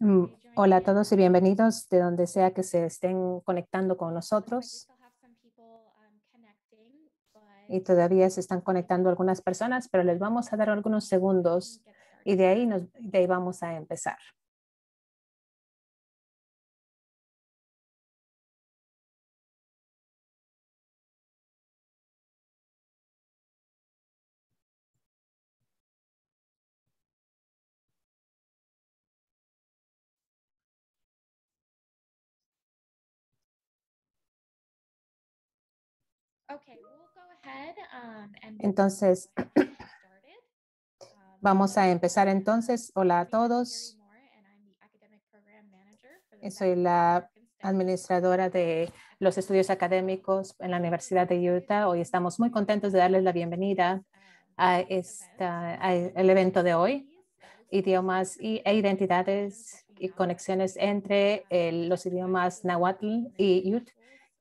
Mm, hola a todos y bienvenidos de donde sea que se estén conectando con nosotros. Y todavía se están conectando algunas personas, pero les vamos a dar algunos segundos y de ahí, de ahí vamos a empezar. Um, entonces, um, vamos a empezar entonces. Hola a todos. Soy la administradora de los estudios académicos en la Universidad de Utah. Hoy estamos muy contentos de darles la um, bienvenida a, el evento de hoy, uh, idiomas e identidades y conexiones entre los idiomas nahuatl y Ute,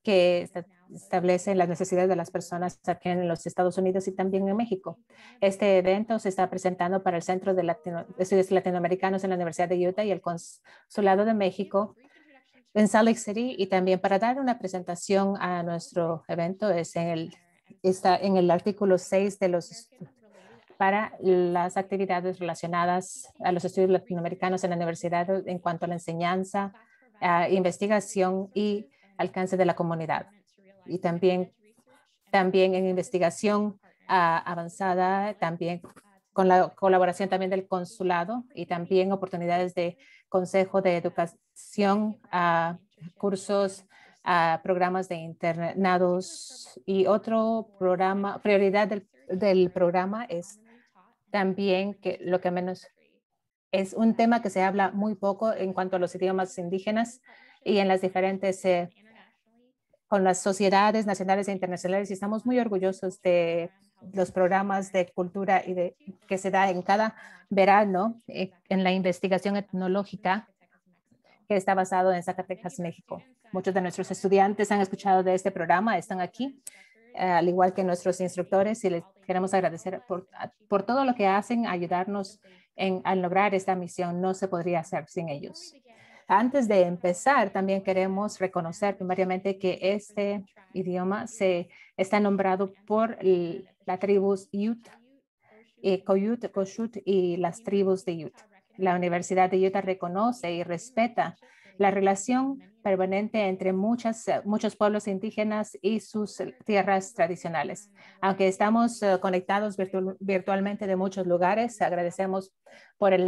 que establecen las necesidades de las personas aquí en los Estados Unidos y también en México. Este evento se está presentando para el Centro de Estudios Latinoamericanos en la Universidad de Utah y el Consulado de México en Salt Lake City y también para dar una presentación a nuestro evento es en el, está en el artículo 6 de los para las actividades relacionadas a los estudios latinoamericanos en la universidad en cuanto a la enseñanza, investigación y alcance de la comunidad y también, también en investigación ah, avanzada, también con la colaboración también del consulado y también oportunidades de consejo de educación, a ah, cursos, a ah, programas de internados y otro programa, prioridad del, programa es también que lo que menos es un tema que se habla muy poco en cuanto a los idiomas indígenas y en las diferentes eh, con las sociedades nacionales e internacionales y estamos muy orgullosos de los programas de cultura y de, que se da en cada verano eh, en la investigación etnológica que está basado en Zacatecas, México. Muchos de nuestros estudiantes han escuchado de este programa, están aquí, al igual que nuestros instructores, y les queremos agradecer por, todo lo que hacen, ayudarnos en, a lograr esta misión. No se podría hacer sin ellos. Antes de empezar, también queremos reconocer primariamente que este idioma se está nombrado por la tribus Ute, eh, Coyut, Koyut, Koshut y las tribus de Ute. La Universidad de Utah reconoce y respeta la relación permanente entre muchas, muchos pueblos indígenas y sus tierras tradicionales. Aunque estamos eh, conectados virtualmente de muchos lugares, agradecemos por el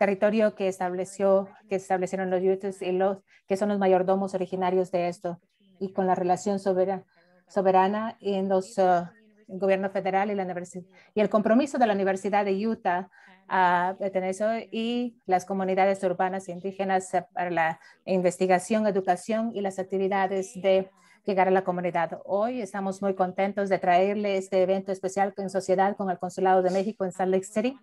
territorio que estableció, que establecieron los yutes y los que son los mayordomos originarios de esto, y con la relación soberana, soberana en los uh, el gobierno federal y la universidad y el compromiso de la Universidad de Utah a tener eso y las comunidades urbanas e indígenas para la investigación, educación y las actividades de llegar a la comunidad. Hoy estamos muy contentos de traerle este evento especial en sociedad con el Consulado de México en Salt Lake City.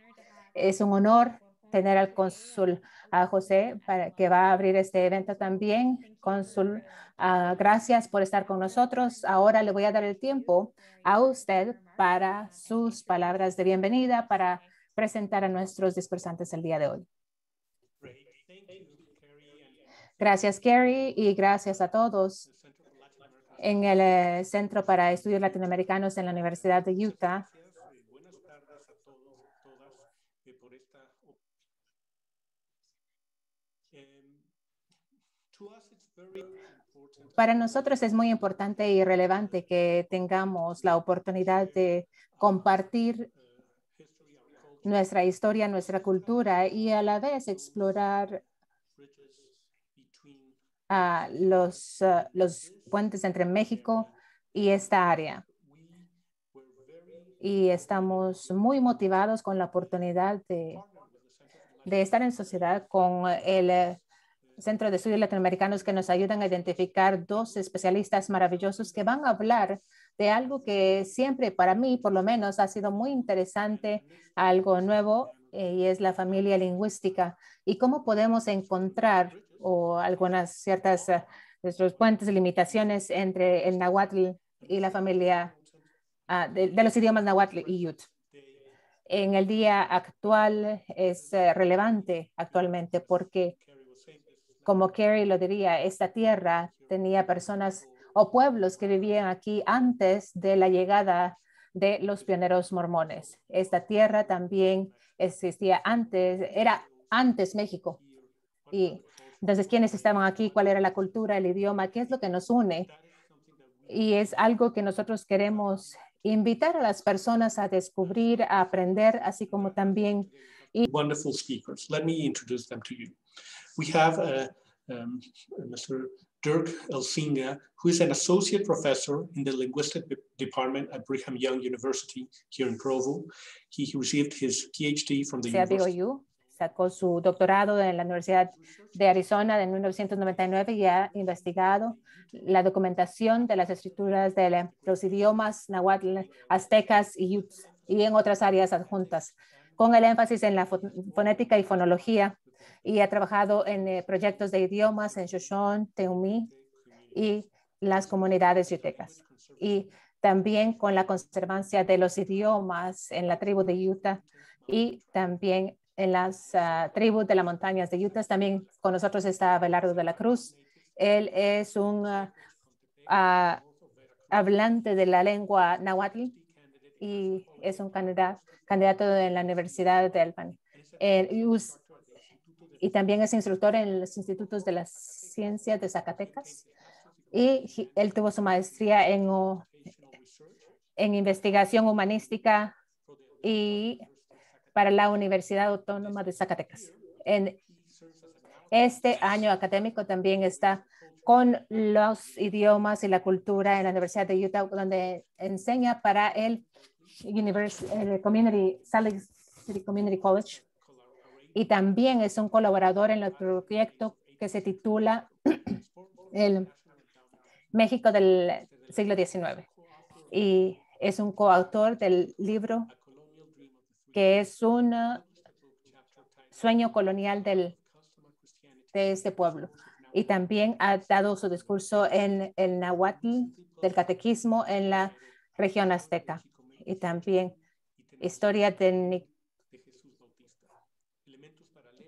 Es un honor tener al cónsul a José para que va a abrir este evento también. Cónsul, ah, gracias por estar con nosotros. Ahora le voy a dar el tiempo a usted para sus palabras de bienvenida para presentar a nuestros dispersantes el día de hoy. Gracias, Kerry, y gracias a todos en el eh, Centro para Estudios Latinoamericanos en la Universidad de Utah Para nosotros es muy importante y relevante que tengamos la oportunidad de compartir nuestra historia, nuestra cultura y a la vez explorar ah, los, ah, los puentes entre México y esta área. Y estamos muy motivados con la oportunidad de, de estar en sociedad con el Centro de Estudios Latinoamericanos que nos ayudan a identificar dos especialistas maravillosos que van a hablar de algo que siempre para mí, por lo menos, ha sido muy interesante, algo nuevo, eh, y es la familia lingüística y cómo podemos encontrar o algunas ciertas eh, nuestros puentes, limitaciones entre el nahuatl y la familia ah, de, los idiomas nahuatl y yut. En el día actual es eh, relevante actualmente porque como Kerry lo diría, esta tierra tenía personas o pueblos que vivían aquí antes de la llegada de los pioneros mormones. Esta tierra también existía antes, era antes México. Y entonces, ¿quiénes estaban aquí? ¿Cuál era la cultura, el idioma? ¿Qué es lo que nos une? Y es algo que nosotros queremos invitar a las personas a descubrir, a aprender, así como también wonderful speakers. Let me introduce them to you. We have uh, um, Mr. Dirk Elsinga, who is an associate professor in the linguistic department at Brigham Young University here in Provo. He received his PhD from the Se university. Sacó su doctorado en la Universidad de Arizona en 1999 y ha investigado la documentación de las escrituras de los idiomas náhuatl, aztecas y, y en otras áreas adjuntas. con el énfasis en la fonética y fonología y ha trabajado en eh, proyectos de idiomas en Shoshone, Teumí y las comunidades yutecas. Y también con la conservancia de los idiomas en la tribu de Utah y también en las ah, tribus de las montañas de Utah. También con nosotros está Belardo de la Cruz. Él es un ah, ah, hablante de la lengua náhuatl y es un candidato, candidato de la Universidad de Albany El y también es instructor en los institutos de las ciencias de Zacatecas. Y él tuvo su maestría en, en investigación humanística y para la Universidad Autónoma de Zacatecas. En este año académico también está con los idiomas y la cultura en la Universidad de Utah, donde enseña para el University, eh, Community, College. Y también es un colaborador en el proyecto que se titula El México del siglo XIX. Y es un coautor del libro que es un uh, sueño colonial del, de este pueblo. Y también ha dado su discurso en el Nahuatl del catequismo en la región azteca y también historia de,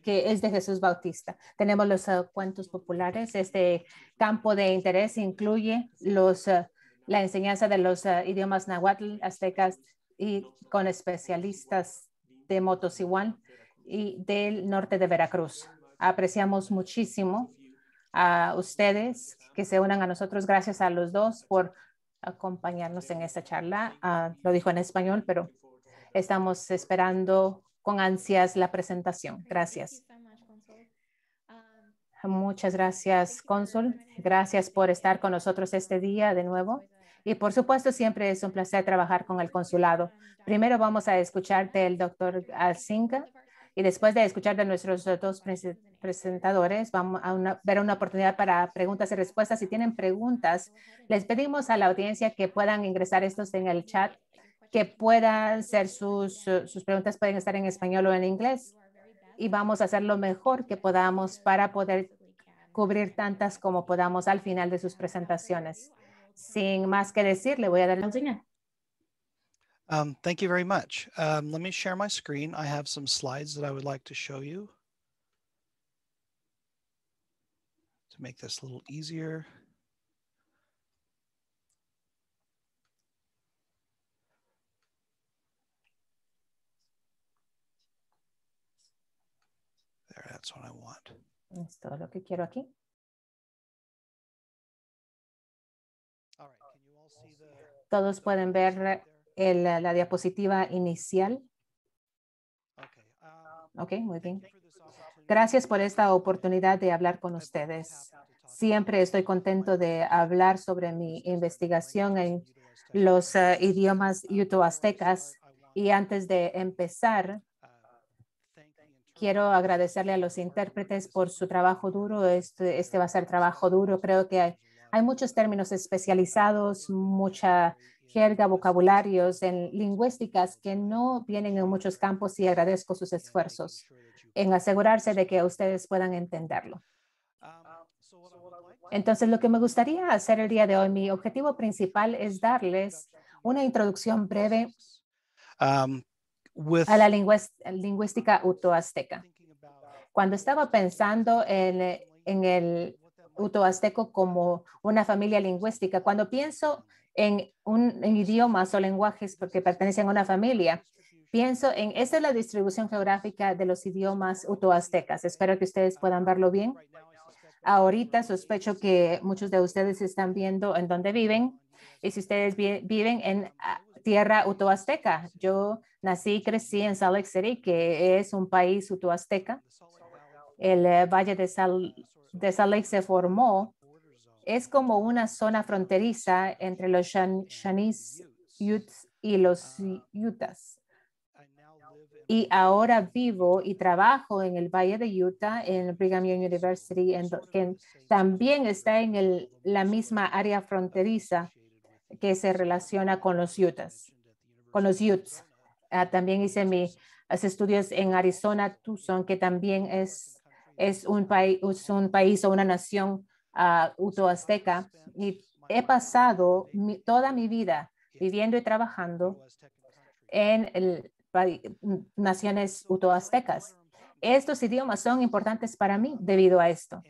que es de Jesús Bautista. Tenemos los eh, cuentos populares. Este campo de interés incluye los, eh, la enseñanza de los eh, idiomas nahuatl, aztecas y con especialistas de igual y del norte de Veracruz. Apreciamos muchísimo a ustedes que se unan a nosotros. Gracias a los dos por acompañarnos en esta charla. Ah, lo dijo en español, pero estamos esperando con ansias la presentación. Gracias. Ah, Muchas gracias, Cónsul. Gracias por estar con nosotros este día de nuevo. Y por supuesto, siempre es un placer trabajar con el consulado. Primero vamos a escucharte el doctor Alcinga y después de escuchar de nuestros dos presentadores, vamos a ver una oportunidad para preguntas y respuestas. Si tienen preguntas, les pedimos a la audiencia que puedan ingresar estos en el chat, que puedan ser sus, sus preguntas, pueden estar en español o en inglés. Y vamos a hacer lo mejor que podamos para poder cubrir tantas como podamos al final de sus presentaciones. Sin más que decir, le voy a dar la enseñanza. Um, thank you very much. Um, let me share my screen. I have some slides that I would like to show you to make this a little easier. There, that's what I want. Es todo lo que quiero aquí. All right. Can you all see the? Todos pueden ver la diapositiva inicial. Ok, um, muy bien. Gracias por esta oportunidad de hablar con ustedes. Siempre estoy contento de hablar um, sobre mi investigación en los eh, um, idiomas yuto-aztecas. Y antes de empezar, uh, quiero agradecerle a los intérpretes por su trabajo duro. Este, este va a ser trabajo duro. Creo que hay muchos términos especializados, mucha jerga, vocabularios, en lingüísticas que no vienen en muchos campos y agradezco sus esfuerzos en asegurarse de que ustedes puedan entenderlo. Um, Entonces, lo que me gustaría hacer el día de hoy, mi objetivo principal es darles una introducción breve um, a la lingüística utoazteca. Cuando estaba pensando en, en el utoazteco como una familia lingüística, cuando pienso en un idiomas o lenguajes porque pertenecen a una familia. Pienso en, esa es la distribución geográfica de los idiomas utoaztecas. Espero que ustedes puedan verlo bien. Ahorita sospecho que muchos de ustedes están viendo en dónde viven y si ustedes viven en ah, tierra utoazteca. Yo nací y crecí en Salt Lake City, que es un país utoazteca. El eh, valle de Sal de Salt Lake se formó es como una zona fronteriza entre los Shanis y los Yutas. Y ahora vivo y trabajo en el Valle de Utah, en Brigham Young University, en, que también está en la misma área fronteriza que se relaciona con los Utahs, con los Utes. Ah, también hice mis estudios en Arizona, Tucson, que también es, un, país, un país o una nación a Utoazteca y he pasado toda mi vida viviendo y trabajando en el, naciones utoaztecas. Estos idiomas son importantes para mí debido a esto.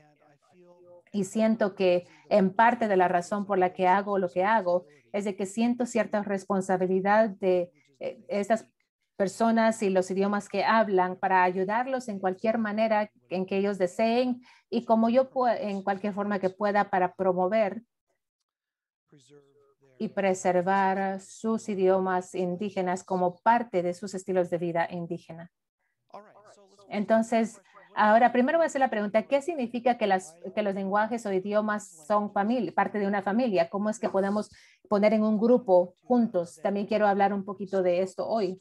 Y siento que en parte de la razón por la que hago lo que hago es de que siento cierta responsabilidad de eh, estas personas y los idiomas que hablan para ayudarlos en cualquier manera en que ellos deseen y como yo en cualquier forma que pueda para promover y preservar sus idiomas indígenas como parte de sus estilos de vida indígena. Entonces, ahora primero voy a hacer la pregunta, ¿qué significa que, las, los lenguajes o idiomas son familia, parte de una familia? ¿Cómo es que podemos poner en un grupo juntos? También quiero hablar un poquito de esto hoy.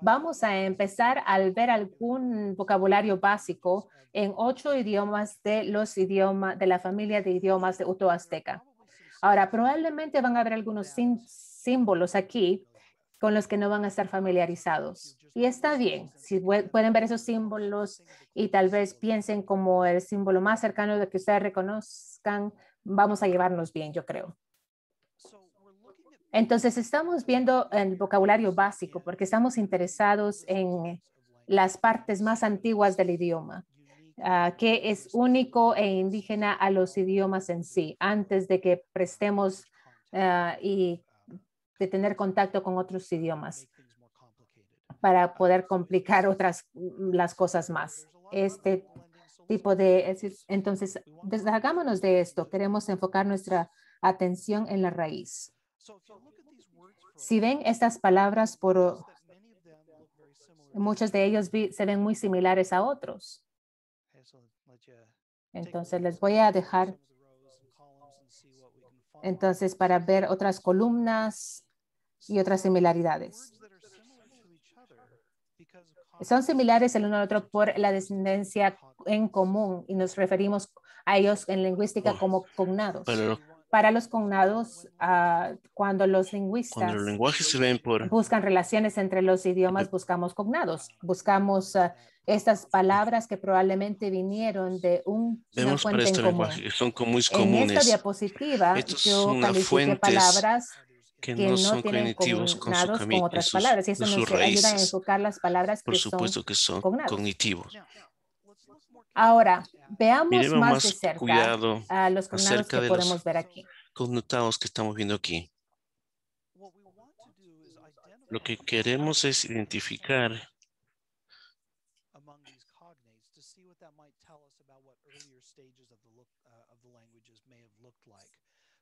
Vamos a empezar al ver algún vocabulario básico en ocho idiomas de los idiomas de la familia de idiomas de Uto-Azteca. Ahora, probablemente van a haber algunos símbolos aquí con los que no van a estar familiarizados. Y está bien, si pueden ver esos símbolos y tal vez piensen como el símbolo más cercano de que ustedes reconozcan, vamos a llevarnos bien, yo creo. Entonces, estamos viendo el vocabulario básico porque estamos interesados en las partes más antiguas del idioma, ah, que es único e indígena a los idiomas en sí, antes de que prestemos ah, y de tener contacto con otros idiomas para poder complicar otras las cosas más. Este tipo de entonces deshagámonos de esto, queremos enfocar nuestra atención en la raíz. Si ven estas palabras por muchos de ellos se ven muy similares a otros. Entonces les voy a dejar entonces para ver otras columnas y otras similaridades. Son similares el uno al otro por la descendencia en común y nos referimos a ellos en lingüística como cognados para los cognados ah, cuando los lingüistas lenguajes ven buscan relaciones entre los idiomas, buscamos cognados, buscamos ah, estas palabras que probablemente vinieron de un una fuente en este común. En esta diapositiva Estos yo califiqué palabras que, no, son con, otras palabras y eso nos ayuda a enfocar las palabras por que supuesto son que son Ahora, veamos Miremos más, de cerca cuidado a los connotados que de podemos los ver aquí. Connotados que estamos viendo aquí. Lo que queremos es identificar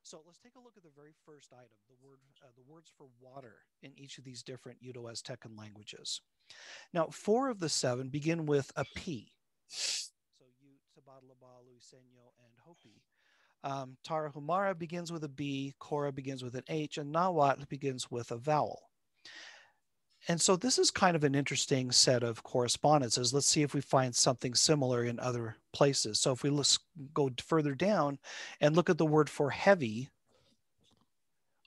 So let's take a look at the very first item, the word uh, the words for water in each of these different Udo-Aztecan languages. Now, four of the seven begin with a P. Senyo, and Hopi. Um, Tarahumara begins with a B, Kora begins with an H, and Nahuatl begins with a vowel. And so this is kind of an interesting set of correspondences. Let's see if we find something similar in other places. So if we look, go further down and look at the word for heavy,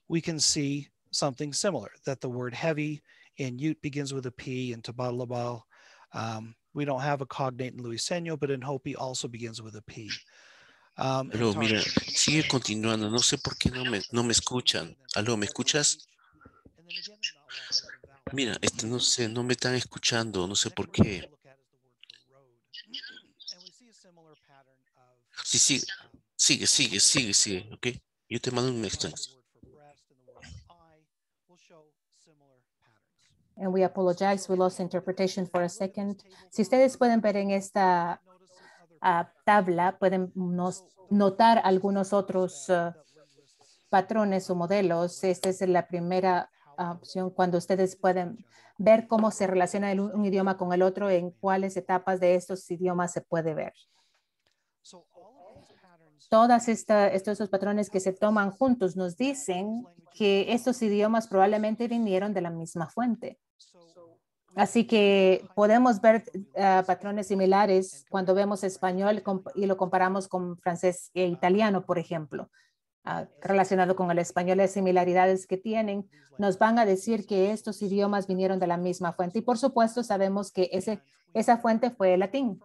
we can see something similar, that the word heavy in Ute begins with a P and Tabalabal um, We don't have a cognate in Luiseño, but in Hopi also begins with a P. Um, mira, sigue continuando. No sé por qué no me, no me escuchan. Aló, ¿me escuchas? Mira, este, no sé, no me están escuchando. No sé por qué. Sí, sigue, um, sigue, sigue, sigue, sigue, ¿ok? Yo te mando un mensaje. and we apologize, we lost interpretation for a second. Si ustedes pueden ver en esta ah, tabla, pueden notar algunos otros ah, patrones o modelos. Esta es la primera ah, opción cuando ustedes pueden ver cómo se relaciona un idioma con el otro, en cuáles etapas de estos idiomas se puede ver. Todos estos patrones que se toman juntos nos dicen que estos idiomas probablemente vinieron de la misma fuente. Así que podemos ver eh, patrones similares cuando vemos español y lo comparamos con francés e italiano, por ejemplo. Ah, relacionado con el español, las similaridades que tienen, nos van a decir que estos idiomas vinieron de la misma fuente. Y por supuesto, sabemos que ese, esa fuente fue el latín.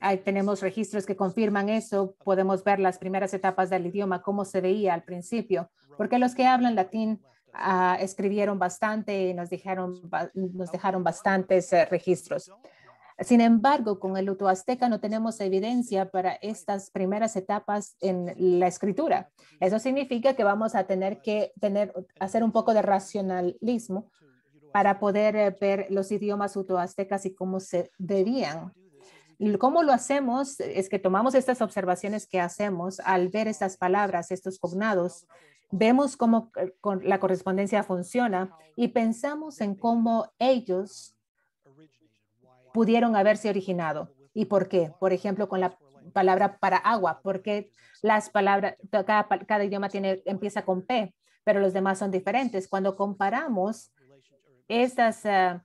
Ahí tenemos registros que confirman eso. Podemos ver las primeras etapas del idioma, cómo se veía al principio, porque los que hablan latín Ah, escribieron bastante y nos, dijeron, nos dejaron bastantes eh, registros. Sin embargo, con el luto azteca no tenemos evidencia para estas primeras etapas en la escritura. Eso significa que vamos a tener que tener, hacer un poco de racionalismo para poder eh, ver los idiomas utoaztecas y cómo se debían. ¿Cómo lo hacemos? Es que tomamos estas observaciones que hacemos al ver estas palabras, estos cognados, Vemos cómo eh, la correspondencia funciona y pensamos en cómo ellos pudieron haberse originado y por qué. Por ejemplo, con la palabra para agua, porque las palabras, cada, cada idioma tiene, empieza con P, pero los demás son diferentes. Cuando comparamos estas, ah,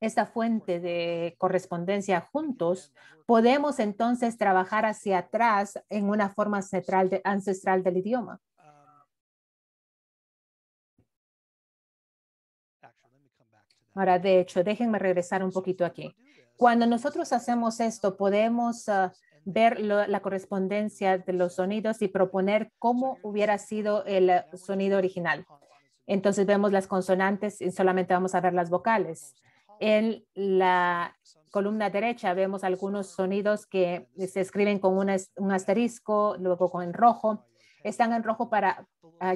esta fuente de correspondencia juntos, podemos entonces trabajar hacia atrás en una forma central ancestral del idioma. Ahora, de hecho, déjenme regresar un poquito aquí. Cuando nosotros hacemos esto, podemos ah, ver la correspondencia de los sonidos y proponer cómo hubiera sido el ah, sonido original. Entonces vemos las consonantes y solamente vamos a ver las vocales. En la columna derecha vemos algunos sonidos que se escriben con un asterisco, luego con en rojo. Están en rojo para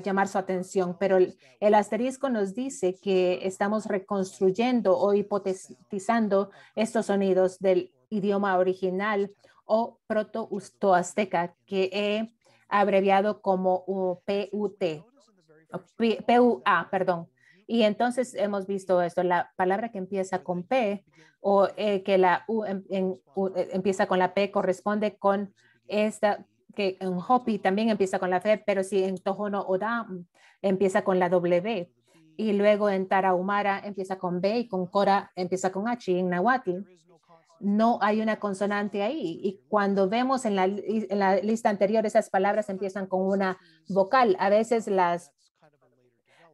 llamar su atención, pero el, asterisco nos dice que estamos reconstruyendo o hipotetizando estos sonidos del idioma original o proto-azteca, que he abreviado como PUT, PUA, perdón. Y entonces hemos visto esto, la palabra que empieza con P o eh, que la u, em, eh, empieza con la P corresponde con esta que en Hopi también empieza con la fe, pero si en Tohono O'odham empieza con la W. Y luego en Tarahumara empieza con B y con Cora empieza con H. Y en Nahuatl no hay una consonante ahí. Y cuando vemos en la, en la lista anterior, esas palabras empiezan con una vocal. A veces las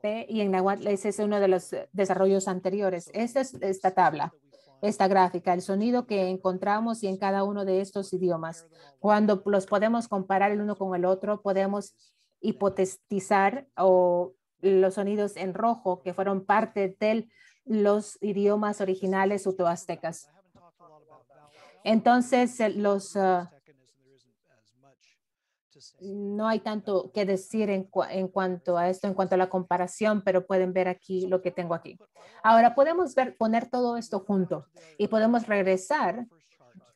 P y en Nahuatl ese es uno de los desarrollos anteriores. Esta es esta tabla esta gráfica, el sonido que encontramos y en cada uno de estos idiomas. Cuando los podemos comparar el uno con el otro, podemos hipotetizar o los sonidos en rojo que fueron parte de los idiomas originales utoaztecas. Entonces, eh, los uh, no hay tanto que decir en, cuanto a esto, en cuanto a la comparación, pero pueden ver aquí lo que tengo aquí. Ahora podemos ver, poner todo esto junto y podemos regresar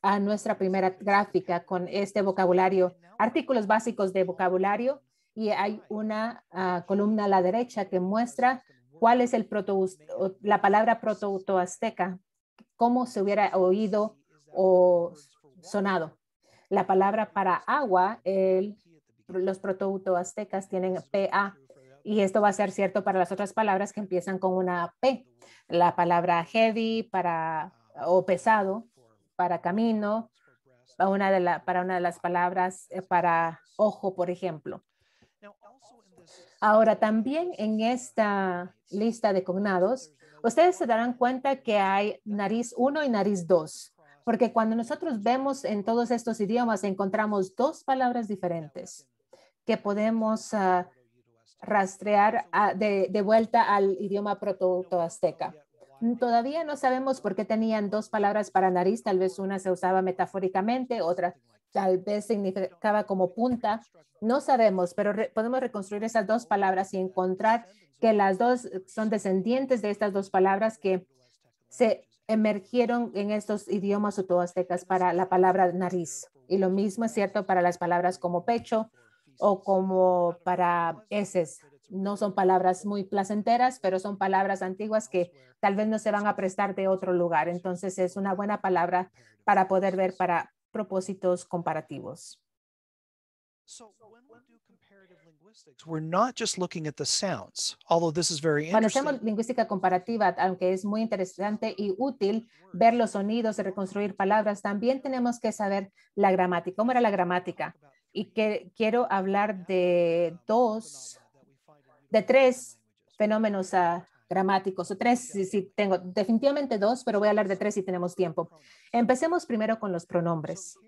a nuestra primera gráfica con este vocabulario, artículos básicos de vocabulario y hay una ah, columna a la derecha que muestra cuál es el proto, la palabra proto-azteca, cómo se hubiera oído o sonado. La palabra para agua, los proto aztecas tienen PA, y esto va a ser cierto para las otras palabras que empiezan con una P. La palabra heavy para o pesado, para camino, para una de, para una de las palabras eh, para ojo, por ejemplo. Ahora, también en esta lista de cognados, ustedes se darán cuenta que hay nariz 1 y nariz 2. Porque cuando nosotros vemos en todos estos idiomas, encontramos dos palabras diferentes que podemos ah, rastrear ah, de, vuelta al idioma proto-azteca. Todavía no sabemos por qué tenían dos palabras para nariz. Tal vez una se usaba metafóricamente, otra tal vez significaba como punta. No sabemos, pero podemos reconstruir esas dos palabras y encontrar que las dos son descendientes de estas dos palabras que se emergieron en estos idiomas oto-aztecas para la palabra nariz. Y lo mismo es cierto para las palabras como pecho o como para heces. No son palabras muy placenteras, pero son palabras antiguas que tal vez no se van a prestar de otro lugar. Entonces es una buena palabra para poder ver para propósitos comparativos. Cuando hacemos lingüística comparativa, aunque es muy interesante y útil ver los sonidos, y reconstruir palabras, también tenemos que saber la gramática, cómo era la gramática. Y que quiero hablar de dos, de tres fenómenos ah, gramáticos, o tres si tengo, definitivamente dos, pero voy a hablar de tres si tenemos tiempo. Empecemos primero con los pronombres.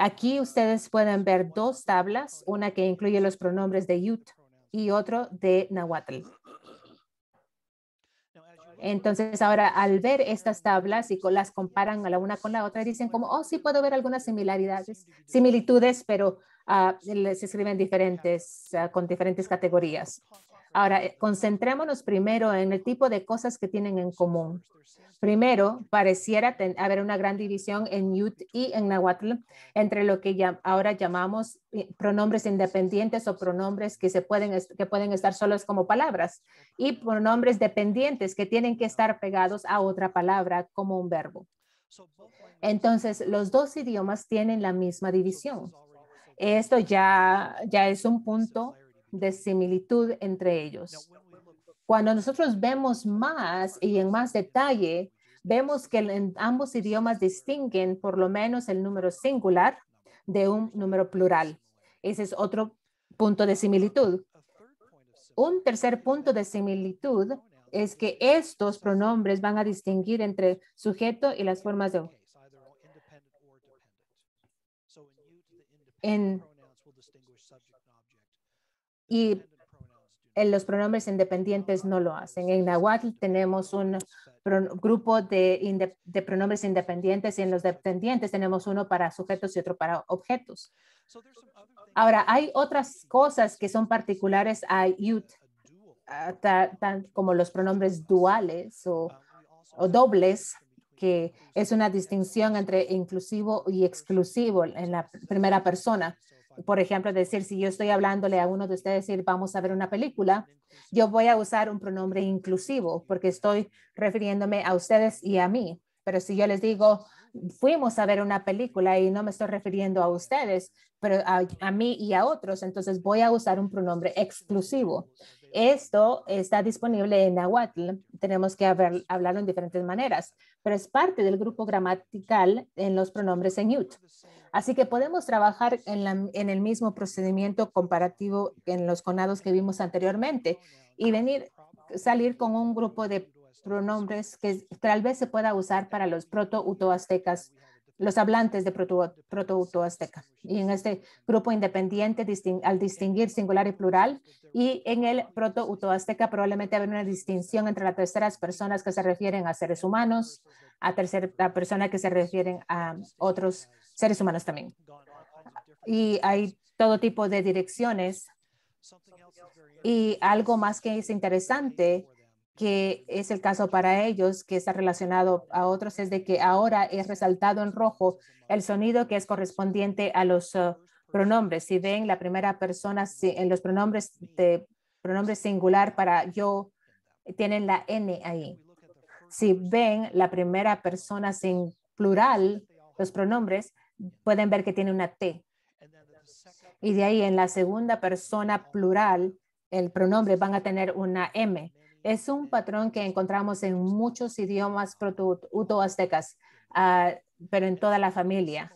Aquí ustedes pueden ver dos tablas, una que incluye los pronombres de Yut y otro de Nahuatl. Entonces ahora al ver estas tablas y las comparan a la una con la otra, dicen como, oh, sí puedo ver algunas similaridades, similitudes, pero ah, se escriben diferentes, ah, con diferentes categorías. Ahora, eh, concentrémonos primero en el tipo de cosas que tienen en común. Primero, pareciera haber una gran división en Ute y en Nahuatl entre lo que ya ahora llamamos eh, pronombres independientes o pronombres que, se pueden, que pueden estar solos como palabras y pronombres dependientes que tienen que estar pegados a otra palabra como un verbo. Entonces, los dos idiomas tienen la misma división. Esto ya, ya es un punto de similitud entre ellos. Cuando nosotros vemos más y en más detalle, vemos que en ambos idiomas distinguen por lo menos el número singular de un número plural. Ese es otro punto de similitud. Un tercer punto de similitud es que estos pronombres van a distinguir entre sujeto y las formas de... En y en los pronombres independientes no lo hacen. En Nahuatl tenemos un grupo de, pronombres independientes y en los dependientes tenemos uno para sujetos y otro para objetos. Ahora, hay otras cosas que son particulares a youth, como los pronombres duales o dobles, que es una distinción entre inclusivo y exclusivo en la primera persona por ejemplo, decir, si yo estoy hablándole a uno de ustedes, decir, vamos a ver una película, yo voy a usar un pronombre inclusivo porque estoy refiriéndome a ustedes y a mí. Pero si yo les digo, fuimos a ver una película y no me estoy refiriendo a ustedes, pero a, a mí y a otros, entonces voy a usar un pronombre exclusivo. Esto está disponible en Nahuatl. Tenemos que haber, hablarlo en diferentes maneras, pero es parte del grupo gramatical en los pronombres en Ute. Así que podemos trabajar en, el mismo procedimiento comparativo en los conados que vimos anteriormente y venir, salir con un grupo de pronombres que tal vez se pueda usar para los proto-utoaztecas los hablantes de proto, proto azteca. Y en este grupo independiente, al distinguir singular y plural, y en el proto azteca probablemente haber una distinción entre las terceras personas que se refieren a seres humanos, a tercera persona que se refieren a otros seres humanos también. Y hay todo tipo de direcciones. Y algo más que es interesante que es el caso para ellos, que está relacionado a otros, es de que ahora es resaltado en rojo el sonido que es correspondiente a los uh, pronombres. Si ven la primera persona en los pronombres de pronombre singular para yo, tienen la N ahí. Si ven la primera persona sin plural, los pronombres, pueden ver que tiene una T. Y de ahí en la segunda persona plural, el pronombre van a tener una M. Es un patrón que encontramos en muchos idiomas proto-aztecas, ah, pero en toda la familia.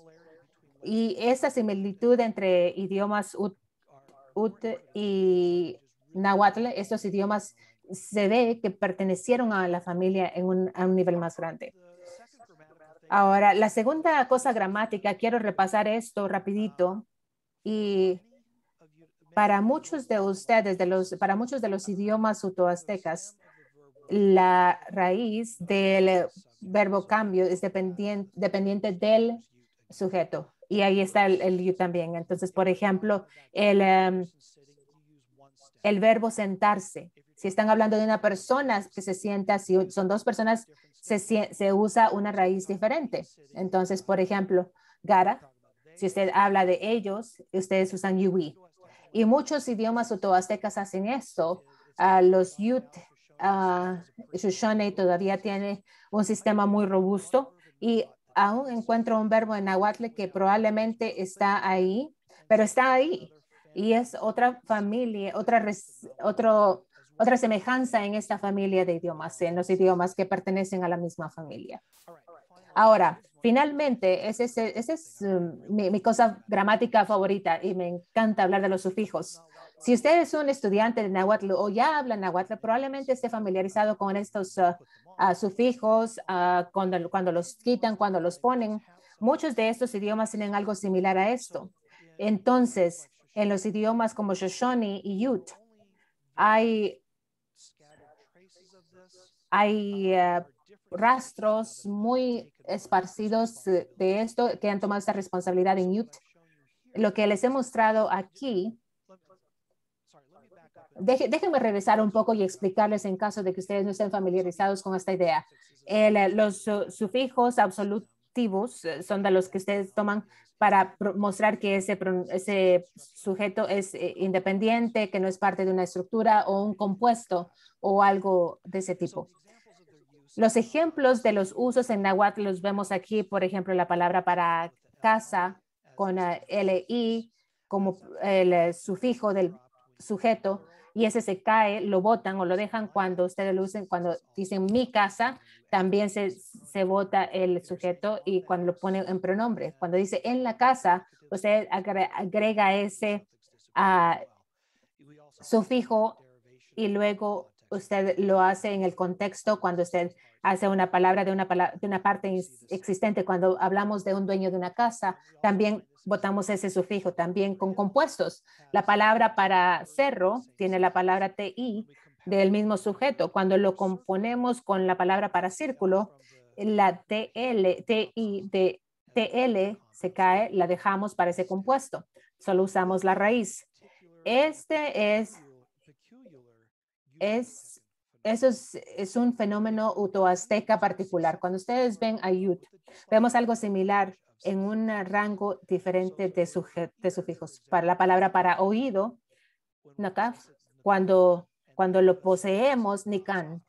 Y esa similitud entre idiomas ut, y nahuatl, estos idiomas se ve que pertenecieron a la familia en un, a un nivel más grande. Ahora, la segunda cosa gramática, quiero repasar esto rapidito y para muchos de ustedes, de los, para muchos de los idiomas utoaztecas, la raíz del verbo cambio es dependiente, del sujeto. Y ahí está el, you también. Entonces, por ejemplo, el, em, el verbo sentarse. Si están hablando de una persona que se sienta, si son dos personas, se, se usa una raíz diferente. Entonces, por ejemplo, Gara, si usted habla de ellos, ustedes usan you, y muchos idiomas otoaztecas hacen esto. A los yute, uh, Shoshone todavía tiene un sistema muy robusto y aún encuentro un verbo en náhuatl que probablemente está ahí, pero está ahí. Y es otra familia, otra, otra semejanza en esta familia de idiomas, en los idiomas que pertenecen a la misma familia. Ahora, Finalmente, esa es, um, mi, cosa gramática favorita y me encanta hablar de los sufijos. Si usted es un estudiante de náhuatl o ya habla náhuatl, probablemente esté familiarizado con estos uh, uh, sufijos uh, cuando, los quitan, cuando los ponen. Muchos de estos idiomas tienen algo similar a esto. Entonces, en los idiomas como Shoshone y Ute, hay rastros muy esparcidos eh, de esto que han tomado esta responsabilidad en UT. Lo que les he mostrado aquí, déjenme regresar un poco y explicarles en caso de que ustedes no estén familiarizados con esta idea. Eh, los uh, sufijos absolutivos eh, son de los que ustedes toman para mostrar que ese sujeto es independiente, que no es parte de una estructura o un compuesto o algo de ese tipo. Los ejemplos de los usos en náhuatl los vemos aquí, por ejemplo, la palabra para casa con eh, i como el eh, sufijo del sujeto y ese se cae, lo botan o lo dejan cuando ustedes lo usen, cuando dicen mi casa, también se, vota bota el sujeto y cuando lo pone en pronombre. Cuando dice en la casa, usted agrega ese ah, sufijo y luego usted lo hace en el contexto, cuando usted hace una palabra de una, parte existente, cuando hablamos de un dueño de una casa, también votamos ese sufijo, también con compuestos. La palabra para cerro tiene la palabra TI del mismo sujeto. Cuando lo componemos con la palabra para círculo, la TL, TI de TL se cae, la dejamos para ese compuesto. Solo usamos la raíz. Este es es, eso es, un fenómeno utoazteca particular. Cuando ustedes ven ayut, vemos algo similar en un rango diferente de, de sufijos. Para la palabra para oído, nakaf, cuando, cuando lo poseemos, nikan,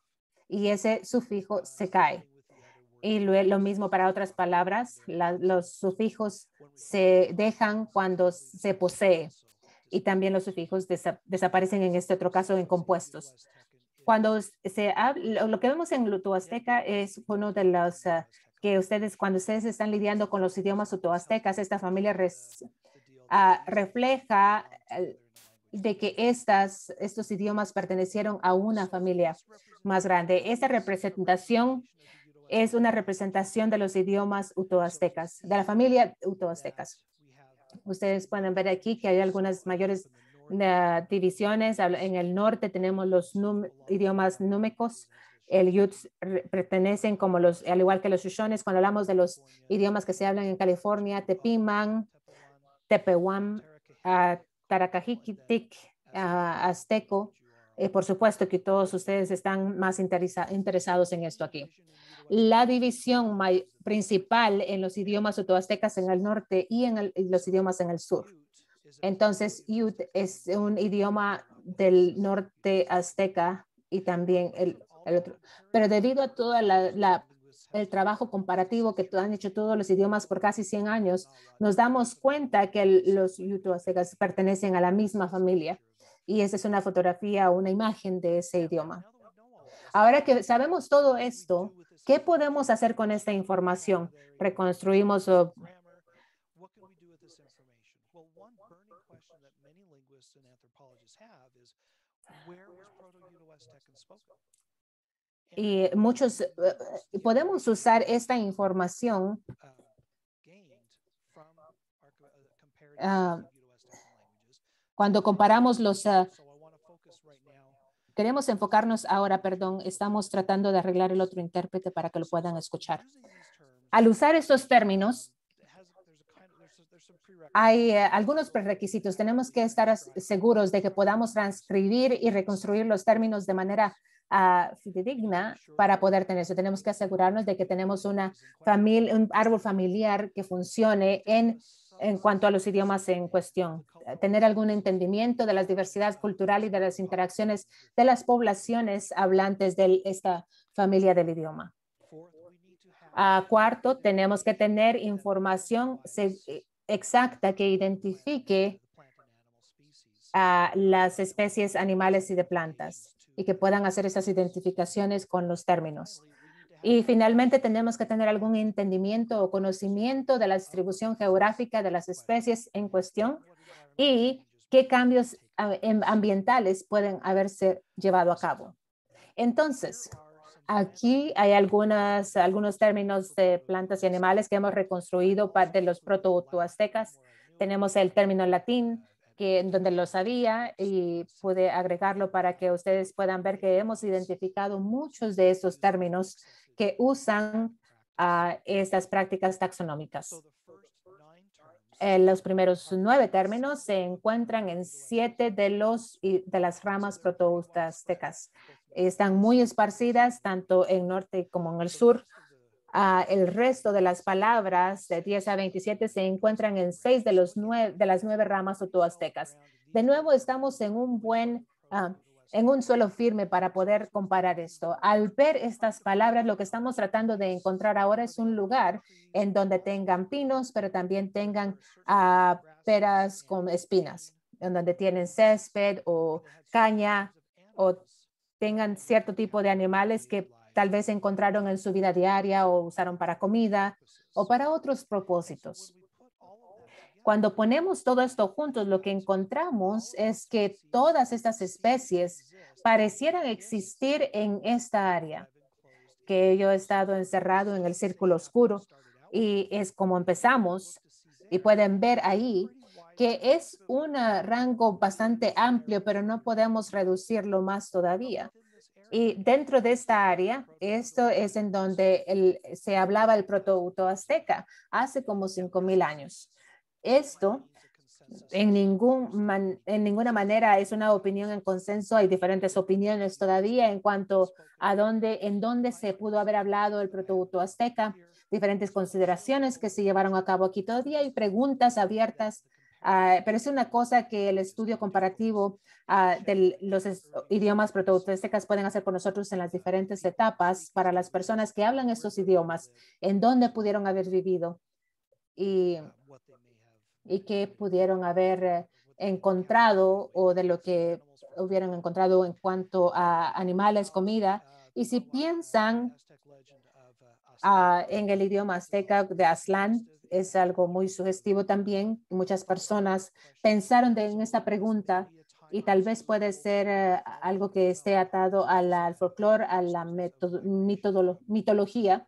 y ese sufijo se cae. Y lo, mismo para otras palabras, los sufijos se dejan cuando se posee y también los sufijos desaparecen en este otro caso en compuestos. Cuando se habla, lo que vemos en Uto-Azteca es uno de los ah, que ustedes, cuando ustedes están lidiando con los idiomas utoaztecas, esta familia ah, refleja de que estas, estos idiomas pertenecieron a una familia más grande. Esta representación es una representación de los idiomas utoaztecas, de la familia Uto-Aztecas. Ustedes pueden ver aquí que hay algunas mayores ah, divisiones. En el norte tenemos los idiomas númicos. El yutz pertenecen como los, al igual que los Shoshones, cuando hablamos de los idiomas que se hablan en California, Tepiman, Tepehuam, uh, Azteco, eh, por supuesto que todos ustedes están más interesados en esto aquí. La división principal en los idiomas otoaztecas en el norte y en los idiomas en el sur. Entonces, Ute es un idioma del norte azteca y también el, otro. Pero debido a todo el trabajo comparativo que han hecho todos los idiomas por casi 100 años, nos damos cuenta que los yuto aztecas pertenecen a la misma familia y esa es una fotografía o una imagen de ese idioma. Ahora que sabemos todo esto, ¿qué podemos hacer con esta información? Reconstruimos y muchos eh, eh, podemos usar esta información ah, cuando comparamos los... Ah, queremos enfocarnos ahora, perdón, estamos tratando de arreglar el otro intérprete para que lo puedan escuchar. Al usar estos términos, hay eh, algunos prerequisitos. Tenemos que estar seguros de que podamos transcribir y reconstruir los términos de manera ah, fidedigna para poder tener eso. Tenemos que asegurarnos de que tenemos una familia, un árbol familiar que funcione en en cuanto a los idiomas en cuestión, eh, tener algún entendimiento de la diversidad cultural y de las interacciones de las poblaciones hablantes de esta familia del idioma. cuarto, tenemos que tener información eh, exacta que identifique a las especies animales y de plantas y que puedan hacer esas identificaciones con los términos. Y finalmente tenemos que tener algún entendimiento o conocimiento de la distribución geográfica de las especies en cuestión y qué cambios ambientales pueden haberse llevado a cabo. Entonces, Aquí hay algunos términos de plantas y animales que hemos reconstruido de los proto-aztecas. Tenemos el término latín, que donde lo sabía y pude agregarlo para que ustedes puedan ver que hemos identificado muchos de esos términos que usan estas prácticas taxonómicas. Eh, los primeros nueve términos se encuentran en siete de, los, de las ramas protoustastecas. Están muy esparcidas tanto en norte como en el sur Ah, el resto de las palabras de 10 a 27 se encuentran en seis de, los de las nueve ramas oto-aztecas. De nuevo, estamos en un buen, ah, en un suelo firme para poder comparar esto. Al ver estas palabras, lo que estamos tratando de encontrar ahora es un lugar en donde tengan pinos, pero también tengan ah, peras con espinas, en donde tienen césped o caña o tengan cierto tipo de animales que Tal vez encontraron en su vida diaria o usaron para comida o para otros propósitos. Cuando ponemos todo esto juntos, lo que encontramos es que todas estas especies parecieran existir en esta área, que yo he estado encerrado en el círculo oscuro y es como empezamos y pueden ver ahí que es un rango bastante amplio, pero no podemos reducirlo más todavía. Y dentro de esta área, esto es en donde se hablaba el proto azteca hace como 5.000 años. Esto en, ningún en ninguna manera es una opinión en consenso. Hay diferentes opiniones todavía en cuanto a dónde, en dónde se pudo haber hablado el proto azteca, diferentes consideraciones que se llevaron a cabo aquí todavía y preguntas abiertas Ah, pero es una cosa que el estudio comparativo ah, de los idiomas proto-aztecas pueden hacer con nosotros en las diferentes etapas para las personas que hablan estos idiomas, en dónde pudieron haber vivido y, qué pudieron haber encontrado o de lo que hubieran encontrado en cuanto a animales, comida. Y si piensan ah, en el idioma azteca de Aztlán, es algo muy sugestivo también. Muchas personas pensaron en esta pregunta y tal vez puede ser eh, algo que esté atado al, folclore, a la mitología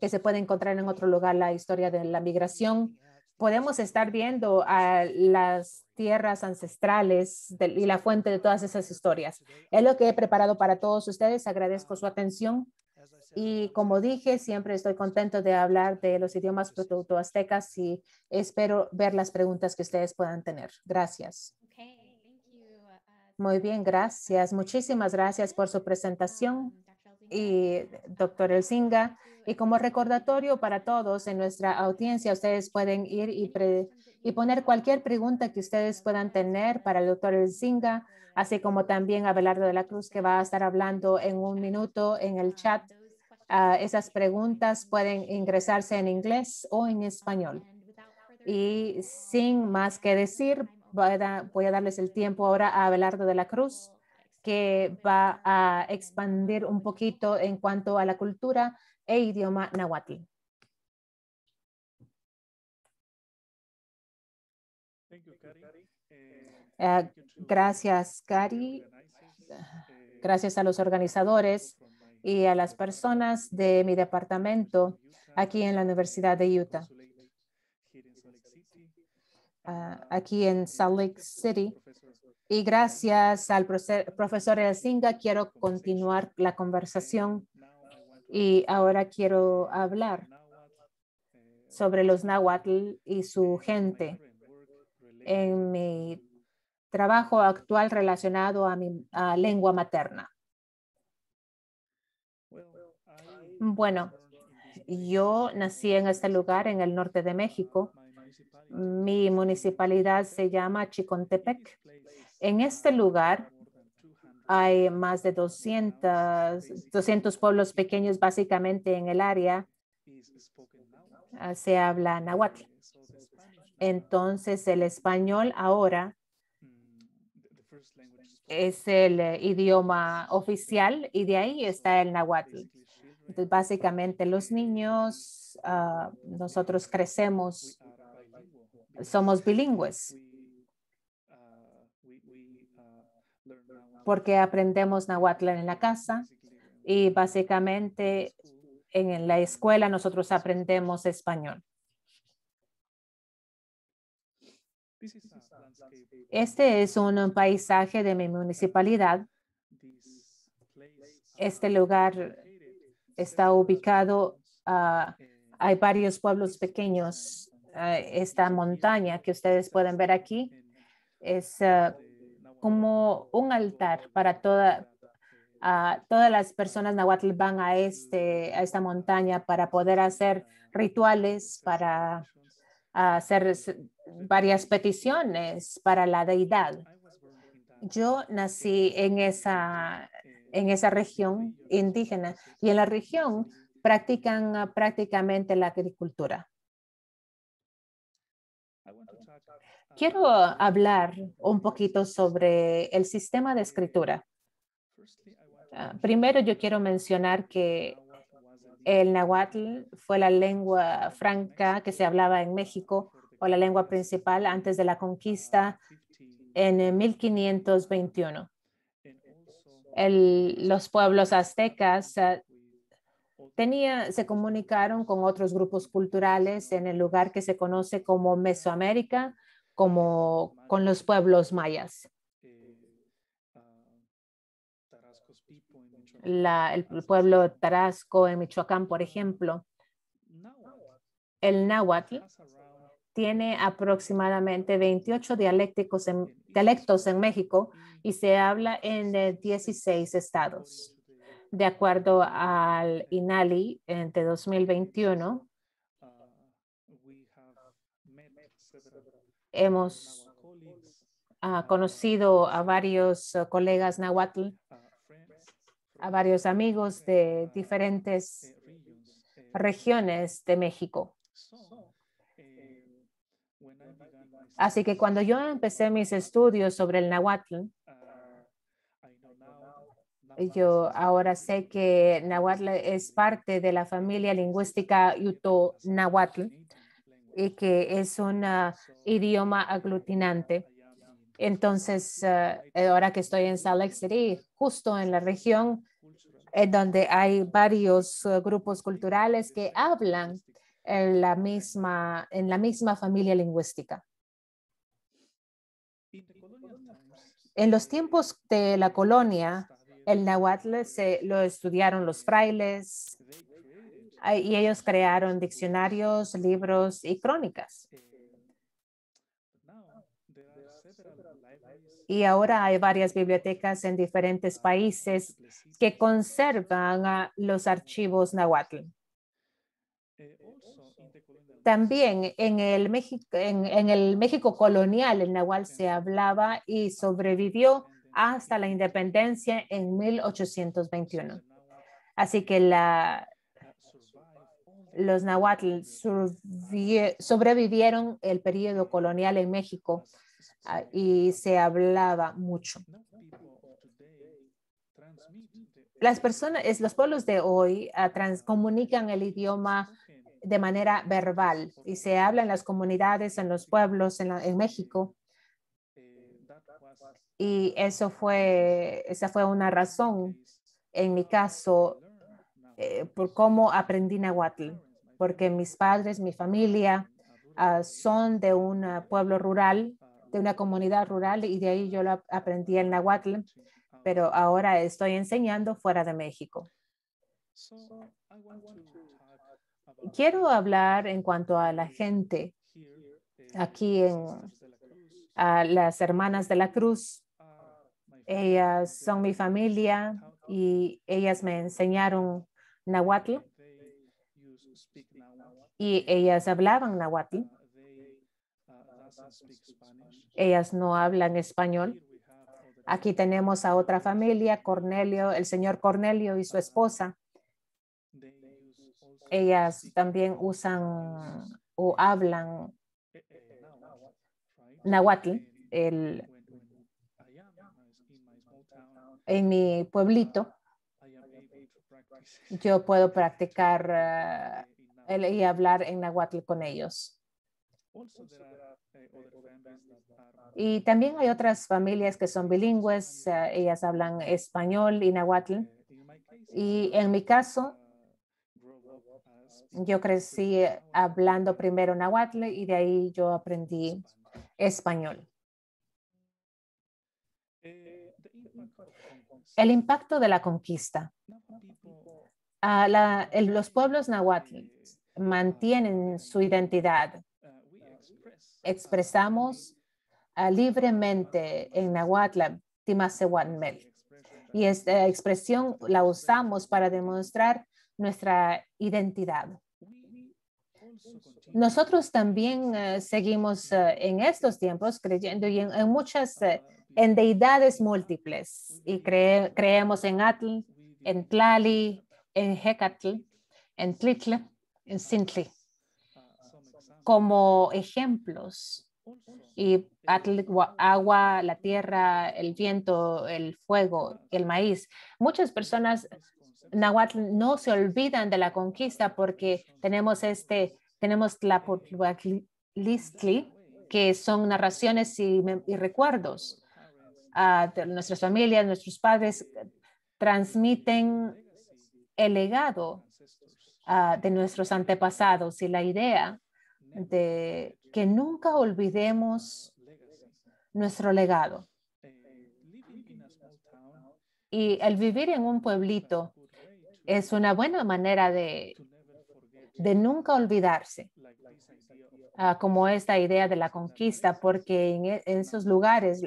que se puede encontrar en otro lugar, la historia de la migración. Podemos estar viendo a las tierras ancestrales y la fuente de todas esas historias. Es lo que he preparado para todos ustedes. Agradezco su atención. Y como dije, siempre estoy contento de hablar de los idiomas proto-aztecas y espero ver las preguntas que ustedes puedan tener. Gracias. Uh, Muy bien, gracias. Muchísimas gracias por su presentación um, y doctor Elzinga. Y como recordatorio para todos en nuestra audiencia, ustedes pueden ir y, y poner cualquier pregunta que ustedes puedan tener para el doctor Elzinga, así como también a Belardo de la Cruz, que va a estar hablando en un minuto en el chat Ah, esas preguntas pueden ingresarse en inglés o en español. Y sin más que decir, voy a, darles el tiempo ahora a Abelardo de la Cruz, que va a expandir un poquito en cuanto a la cultura e idioma nahuatl. Ah, gracias, Cari. Gracias a los organizadores y a las personas de mi departamento aquí en la Universidad de Utah. Ah, aquí en Salt Lake City. Y gracias al profesor Elzinga, quiero continuar la conversación. Y ahora quiero hablar sobre los náhuatl y su gente. En mi trabajo actual relacionado a mi lengua materna. Bueno, yo nací en este lugar en el norte de México. Mi municipalidad se llama Chicontepec. En este lugar hay más de 200, pueblos pequeños básicamente en el área. Ah, se habla náhuatl. Entonces el español ahora es el eh, idioma oficial y de ahí está el náhuatl básicamente los niños, ah, nosotros crecemos, somos bilingües. Porque aprendemos nahuatl en la casa y básicamente en la escuela nosotros aprendemos español. Este es un paisaje de mi municipalidad. Este lugar está ubicado, hay varios pueblos pequeños. esta montaña que ustedes pueden ver aquí es eh, como un altar para toda, todas las personas nahuatl van a, este, a esta montaña para poder hacer rituales, para hacer varias peticiones para la deidad yo nací en esa, en esa región indígena y en la región practican ah, prácticamente la agricultura. Quiero hablar un poquito sobre el sistema de escritura. Ah, primero, yo quiero mencionar que el náhuatl fue la lengua franca que se hablaba en México o la lengua principal antes de la conquista en 1521. Eh, los pueblos aztecas se comunicaron con otros grupos culturales en el lugar que se conoce como Mesoamérica, como con los pueblos mayas. el pueblo Tarasco en Michoacán, por ejemplo, el náhuatl tiene aproximadamente 28 dialectos en México y se habla en 16 eh, estados. De acuerdo al INALI de 2021, hemos ah, conocido a varios eh, colegas nahuatl, a varios amigos de diferentes regiones de México. Así que cuando yo empecé mis estudios sobre el nahuatl, yo ahora sé que Nahuatl es parte de la familia lingüística Yuto-Nahuatl y que es un ah, idioma aglutinante. Entonces, ah, eh, ahora que estoy en Salt Lake City, justo en la región donde hay varios ah, grupos culturales que hablan en la misma, en la misma familia lingüística. En los tiempos de la colonia, el Nahuatl se, lo estudiaron los frailes y ellos crearon diccionarios, libros y crónicas. Y ahora hay varias bibliotecas en diferentes países que conservan los archivos nahuatl. También en el, México, colonial, el nahuatl se hablaba y sobrevivió hasta la independencia en 1821. Así que los nahuatl sobrevivieron el periodo colonial en México ah, y se hablaba mucho. Las personas, los pueblos de hoy ah, comunican el idioma de manera verbal y se habla en las comunidades, en los pueblos, en México. Y eso fue, esa fue una razón en mi caso eh, por cómo aprendí Nahuatl. porque mis padres, mi familia ah, son de un pueblo rural, de una comunidad rural y de ahí yo lo aprendí el Nahuatl, pero ahora estoy enseñando fuera de México. Quiero hablar en cuanto a la gente aquí en a las hermanas de la cruz ellas son mi familia y ellas me enseñaron nahuatl y ellas hablaban nahuatl. Ellas no hablan español. Aquí tenemos a otra familia, Cornelio, el señor Cornelio y su esposa. Ellas también usan o hablan nahuatl, el en mi pueblito, yo puedo practicar eh, y hablar en nahuatl con ellos. Y también hay otras familias que son bilingües, eh, ellas hablan español y nahuatl. Y en mi caso, yo crecí eh, hablando primero nahuatl y de ahí yo aprendí español. El impacto de la conquista. Ah, los pueblos nahuatl mantienen su identidad. Expresamos ah, libremente en nahuatl, Timasewanmel. Y esta expresión la usamos para demostrar nuestra identidad. Nosotros también eh, seguimos eh, en estos tiempos creyendo y en muchas eh, en deidades múltiples y creemos en Atl, en Tlali, en Hecatl, en Tlitl, en Sintli, como ejemplos. Y Atl, agua, la tierra, el viento, el fuego, el maíz. Muchas personas nahuatl no se olvidan de la conquista porque tenemos este, tenemos la que son narraciones y recuerdos nuestras familias, nuestros padres transmiten el legado ah, de nuestros antepasados y la idea de que nunca olvidemos nuestro legado. Y el vivir en un pueblito es una buena manera de, de nunca olvidarse, ah, como esta idea de la conquista, porque en e, esos lugares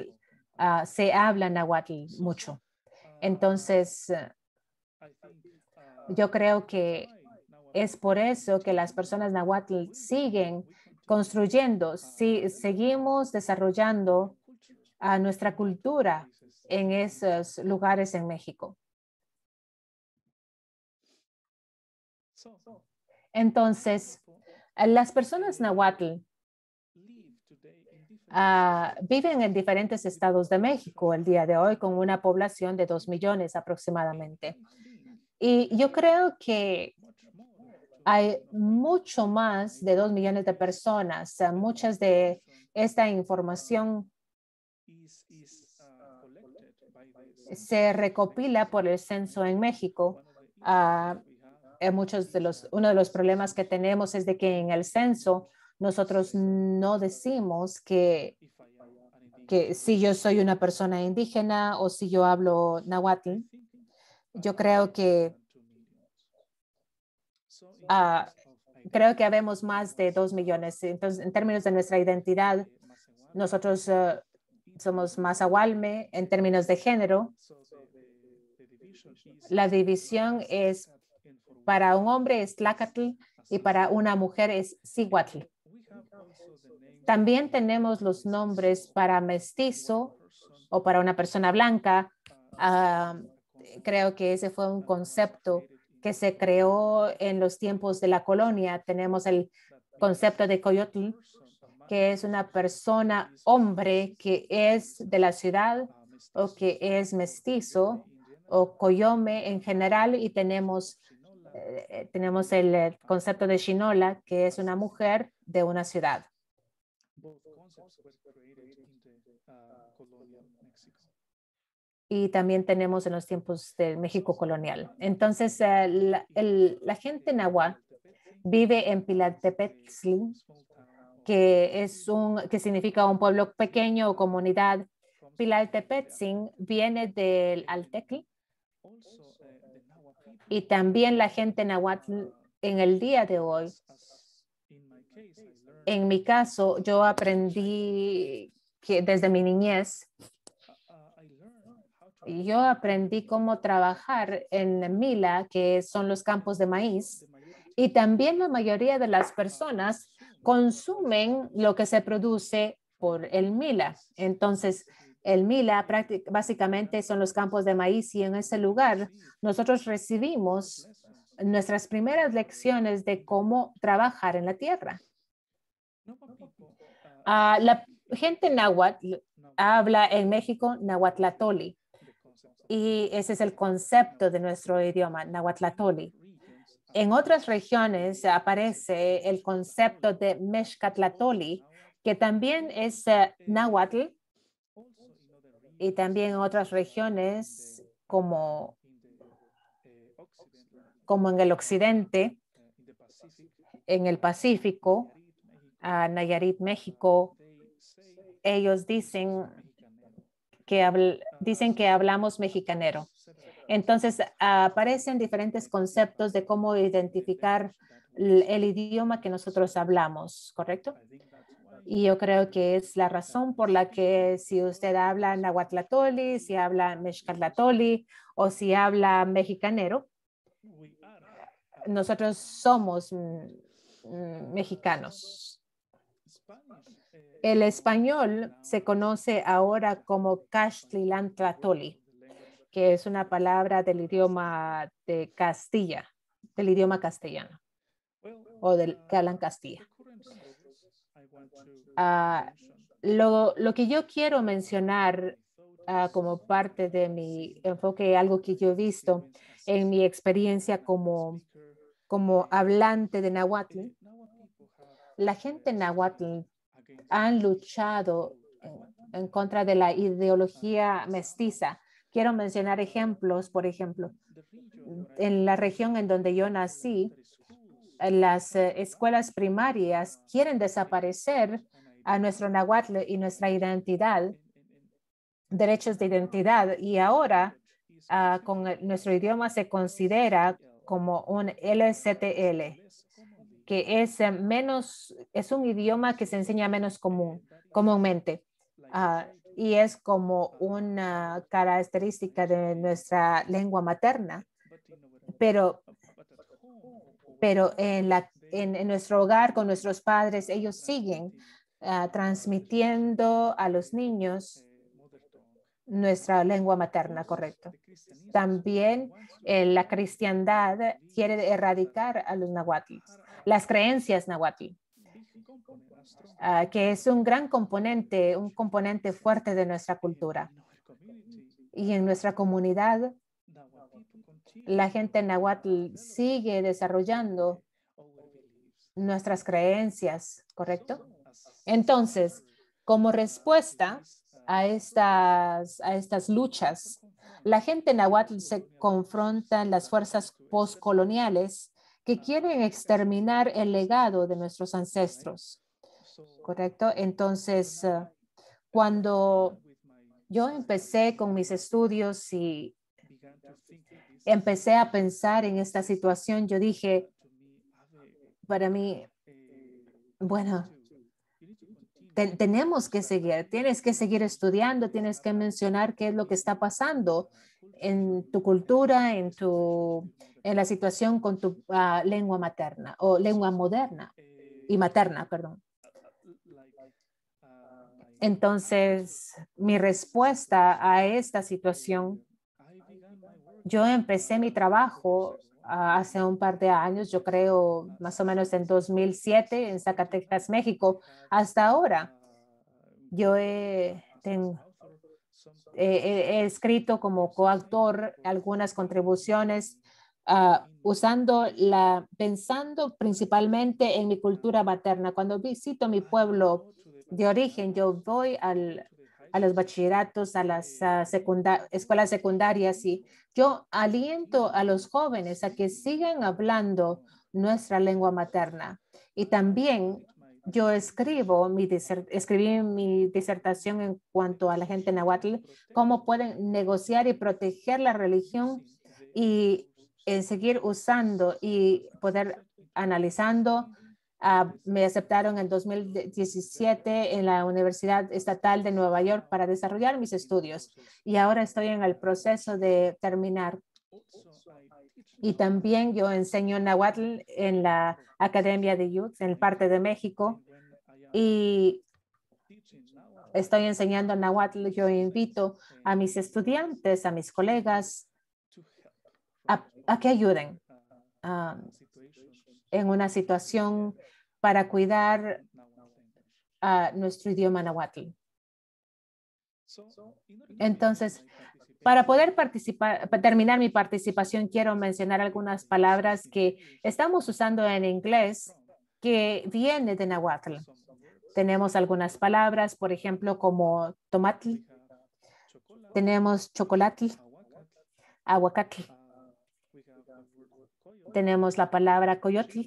Ah, se habla nahuatl mucho. Entonces, eh, yo creo que es por eso que las personas nahuatl siguen construyendo, si seguimos desarrollando a nuestra cultura en esos lugares en México. Entonces, las personas nahuatl Ah, viven en diferentes estados de México el día de hoy con una población de dos millones aproximadamente. Y yo creo que hay mucho más de dos millones de personas. Muchas de esta información se recopila por el censo en México. Ah, eh, muchos de los, uno de los problemas que tenemos es de que en el censo nosotros no decimos que, si yo soy una persona indígena o si yo hablo nahuatl, Yo creo que ah, creo que habemos más de dos millones. Entonces, en términos de nuestra identidad, nosotros ah, somos más agualme en términos de género. La división es para un hombre es Tlacatl y para una mujer es Cihuatl. También tenemos los nombres para mestizo o para una persona blanca. Ah, creo que ese fue un concepto que se creó en los tiempos de la colonia. Tenemos el concepto de coyotl, que es una persona hombre que es de la ciudad o que es mestizo o coyome en general y tenemos eh, tenemos el eh, concepto de chinola que es una mujer de una ciudad. Y también tenemos en los tiempos del México colonial. Entonces, eh, la, gente nahuatl vive en Pilatepetzli, que, es un, que significa un pueblo pequeño o comunidad. Pilaltepetzin viene del Altecli. Y también la gente nahuatl en el día de hoy en mi caso, yo aprendí que desde mi niñez, yo aprendí cómo trabajar en Mila, que son los campos de maíz, y también la mayoría de las personas consumen lo que se produce por el Mila. Entonces, el Mila básicamente son los campos de maíz y en ese lugar nosotros recibimos nuestras primeras lecciones de cómo trabajar en la tierra. Pues, ah, la gente náhuatl habla en México nahuatlatoli y ese es el concepto de nuestro idioma, nahuatlatoli. En ah. otras regiones aparece el concepto de mexcatlatoli, que también es eh, náhuatl y también en otras regiones como, como en el occidente, en el Pacífico, a Nayarit, México, ellos dicen que, dicen que hablamos mexicanero. Entonces aparecen diferentes conceptos de cómo identificar el idioma que nosotros hablamos, ¿correcto? Y yo creo que es la razón por la que si usted habla nahuatlatoli, si habla mexicalatoli o si habla mexicanero, nosotros somos mm, mm, mexicanos. El español se conoce ahora como Castlilan que es una palabra del idioma de Castilla, del idioma castellano o del que hablan Castilla. Ah, lo, que yo quiero mencionar ah, como parte de mi enfoque, algo que yo he visto en mi experiencia como, como hablante de Nahuatl, la gente Nahuatl han luchado en contra de la ideología mestiza. Quiero mencionar ejemplos, por ejemplo, en la región en donde yo nací, las eh, escuelas primarias quieren desaparecer a nuestro náhuatl y nuestra identidad, derechos de identidad. Y ahora ah, con nuestro idioma se considera como un LCTL que es eh, menos, es un idioma que se enseña menos común, comúnmente. Ah, y es como una característica de nuestra lengua materna. Pero, pero en, la, en, nuestro hogar, con nuestros padres, ellos siguen ah, transmitiendo a los niños nuestra lengua materna, correcto. También eh, la cristiandad quiere erradicar a los nahuatlis las creencias nahuatl, ah, que es un gran componente, un componente fuerte de nuestra cultura. Y en nuestra comunidad, la gente nahuatl sigue desarrollando nuestras creencias, ¿correcto? Entonces, como respuesta a estas, a estas luchas, la gente nahuatl se confronta las fuerzas postcoloniales que quieren exterminar el legado de nuestros ancestros. ¿Correcto? Entonces, eh, cuando yo empecé con mis estudios y empecé a pensar en esta situación, yo dije, para mí, bueno, tenemos que seguir, tienes que seguir estudiando, tienes que mencionar qué es lo que está pasando en tu cultura, en tu en la situación con tu ah, lengua materna o lengua moderna y materna, eh, perdón. Entonces, mi respuesta a esta situación, yo empecé mi trabajo ah, hace un par de años, yo creo más o menos en 2007 en Zacatecas, México. Hasta ahora, yo he escrito como coautor algunas contribuciones Ah, usando la, pensando principalmente en mi cultura materna. Cuando visito mi pueblo de origen, yo voy al, a los bachilleratos, a las eh, escuelas secundarias y yo aliento a los jóvenes a que sigan hablando nuestra lengua materna. Y también oh yo escribo mi escribí mi disertación en cuanto a la gente nahuatl, cómo pueden negociar y proteger la religión y en eh, seguir usando y poder analizando. Ah, me aceptaron en 2017 en la Universidad Estatal de Nueva York para desarrollar mis estudios y ahora estoy en el proceso de terminar. Y también yo enseño Nahuatl en la Academia de Youth en parte de México y estoy enseñando Nahuatl. Yo invito a mis estudiantes, a mis colegas a, que ayuden um, en una situación para cuidar a uh, nuestro idioma nahuatl? Entonces, para poder participar, terminar mi participación, quiero mencionar algunas palabras que estamos usando en inglés que vienen de nahuatl. Tenemos algunas palabras, por ejemplo, como tomatl, tenemos chocolatl, aguacatl, tenemos la palabra coyotl,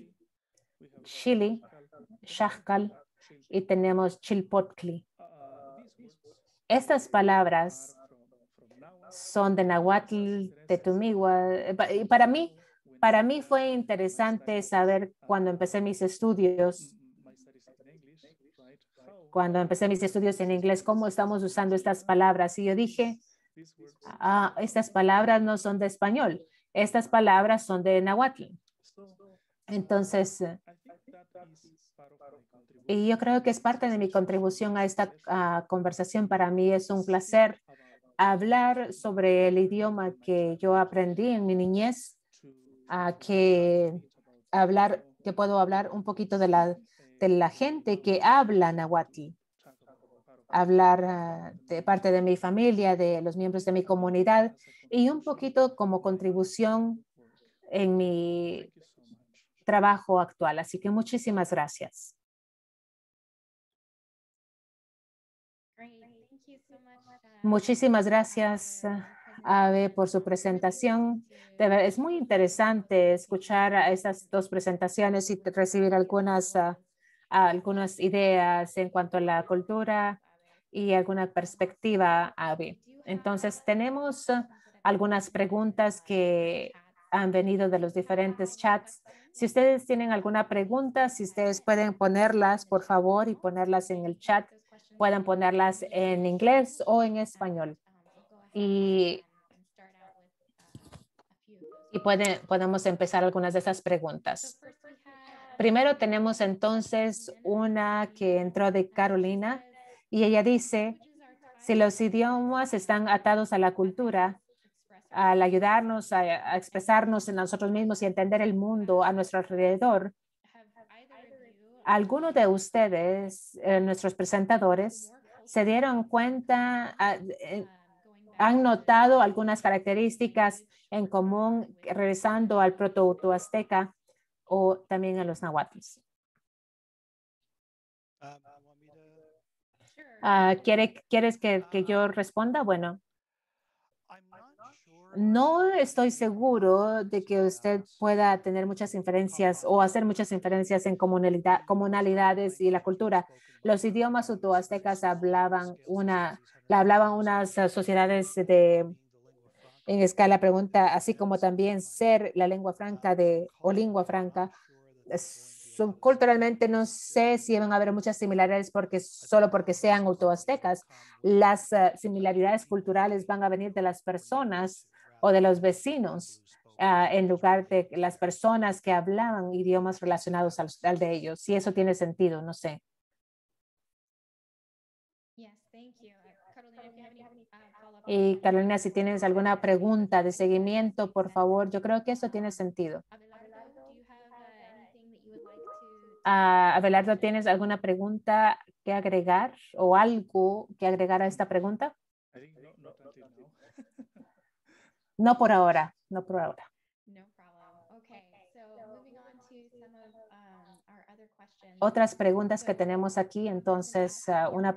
chili, shakal, y tenemos chilpotli. Estas palabras son de Nahuatl, de Tumigua. Eh, para mí, para mí fue interesante saber cuando empecé mis estudios, cuando empecé mis estudios en inglés, cómo estamos usando estas palabras. Y yo dije, ah, estas palabras no son de español, estas palabras son de Nahuatl. Entonces, eh, y yo creo que es parte de mi contribución a esta conversación. Para mí es un placer hablar sobre el idioma que yo aprendí en mi niñez, que hablar, que puedo hablar un poquito de la, de la gente que habla nahuatl hablar ah, de parte de mi familia, de los miembros de mi comunidad y un poquito como contribución en mi trabajo actual. Así que muchísimas gracias. Uh, muchísimas gracias, ah, Ave, por su presentación. es muy interesante escuchar estas dos presentaciones y recibir algunas, ah, algunas ideas en cuanto a la cultura y alguna perspectiva, Abby. Entonces, tenemos ah, algunas preguntas que han venido de los diferentes chats. Si ustedes tienen alguna pregunta, si ustedes pueden ponerlas, por favor, y ponerlas en el chat, Pueden ponerlas en inglés o en español. Y, y podemos empezar algunas de esas preguntas. Primero tenemos entonces una que entró de Carolina y ella dice, si los idiomas están atados a la cultura, al ayudarnos a, expresarnos en nosotros mismos y entender el mundo a nuestro alrededor, algunos de ustedes, eh, nuestros presentadores, se dieron cuenta, ah, eh, han notado algunas características en común regresando al proto-azteca o también a los nahuatl? Ah, Ah, ¿Quieres que, yo responda? Bueno, no estoy seguro de que usted pueda tener muchas inferencias o hacer muchas inferencias en comunalidad, comunalidades y la cultura. Los idiomas utoaztecas hablaban una, hablaban unas sociedades de en escala pregunta, así como también ser la lengua franca de o lengua franca culturalmente no sé si van a haber muchas similaridades porque solo porque sean autoaztecas. Las similitudes eh, similaridades culturales van a venir de las personas o de los vecinos ah, en lugar de las personas que hablaban idiomas relacionados al, de ellos. Si eso tiene sentido, no sé. Uh, y Carolina, si tienes alguna pregunta de seguimiento, por favor, yo creo que eso tiene sentido. Ah, Abelardo, ¿tienes alguna pregunta que agregar o algo que agregar a esta pregunta? No, por ahora, no por ahora. otras preguntas que tenemos aquí. Entonces, ah, una,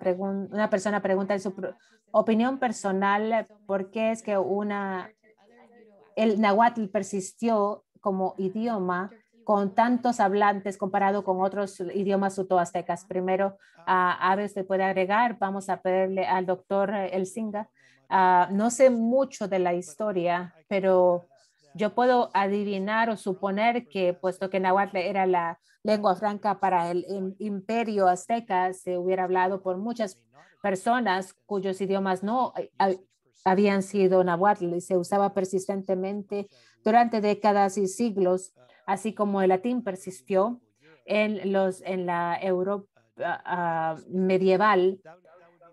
persona pregunta en su opinión personal, ¿por qué es que una, el náhuatl persistió como idioma con tantos hablantes comparado con otros idiomas soto-aztecas. Primero, a veces se puede agregar, vamos a pedirle al doctor eh, Elzinga. singa ah, no sé mucho de la historia, pero yo puedo adivinar o suponer que puesto que Nahuatl era la lengua franca para el imperio azteca, se hubiera hablado por muchas personas cuyos idiomas no eh, habían sido Nahuatl y se usaba persistentemente durante décadas y siglos así como el latín persistió en, los, en la Europa ah, medieval.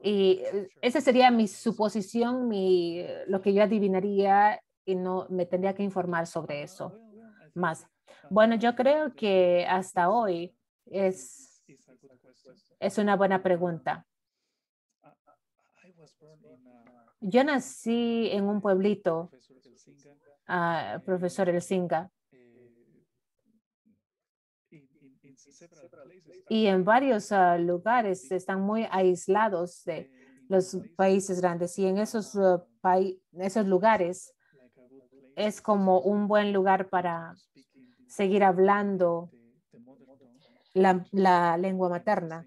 Y eh, esa sería mi suposición, mi, lo que yo adivinaría y no me tendría que informar sobre eso más. Bueno, yo creo que hasta hoy es, es una buena pregunta. Yo nací en un pueblito, ah, profesor El Singa, y en varios ah, lugares están muy aislados de los países grandes y en esos, ah, esos lugares es como un buen lugar para seguir hablando la, lengua materna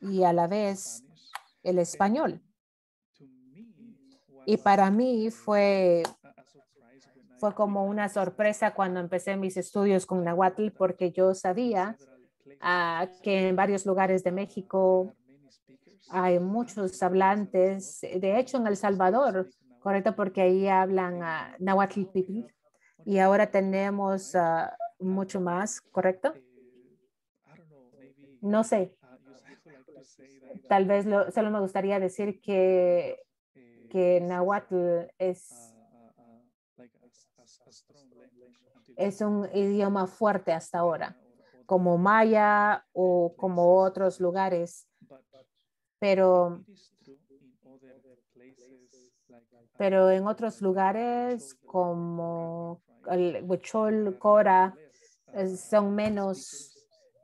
y a la vez el eh, español. Y para mí fue fue como una sorpresa cuando empecé mis estudios con Nahuatl porque yo sabía Ah, que en varios lugares de México hay muchos hablantes, de hecho en El Salvador, correcto, porque ahí hablan ah, nahuatl y ahora tenemos ah, mucho más, correcto. No sé, tal vez solo me gustaría decir que, nahuatl es, es un idioma fuerte hasta ahora como Maya o como otros lugares. Pero, pero en otros lugares como el Huichol, Cora, son menos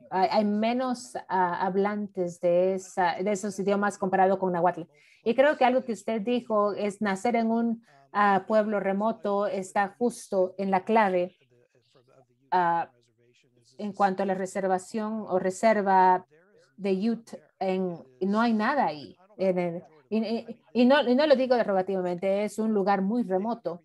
hay, menos ah, hablantes de, esa, de, esos idiomas comparado con Nahuatl. Y creo que algo que usted dijo es nacer en un ah, pueblo remoto está justo en la clave ah, en cuanto a la reservación o reserva de youth, en, no hay nada ahí. y, no, lo digo derogativamente, es un lugar muy remoto.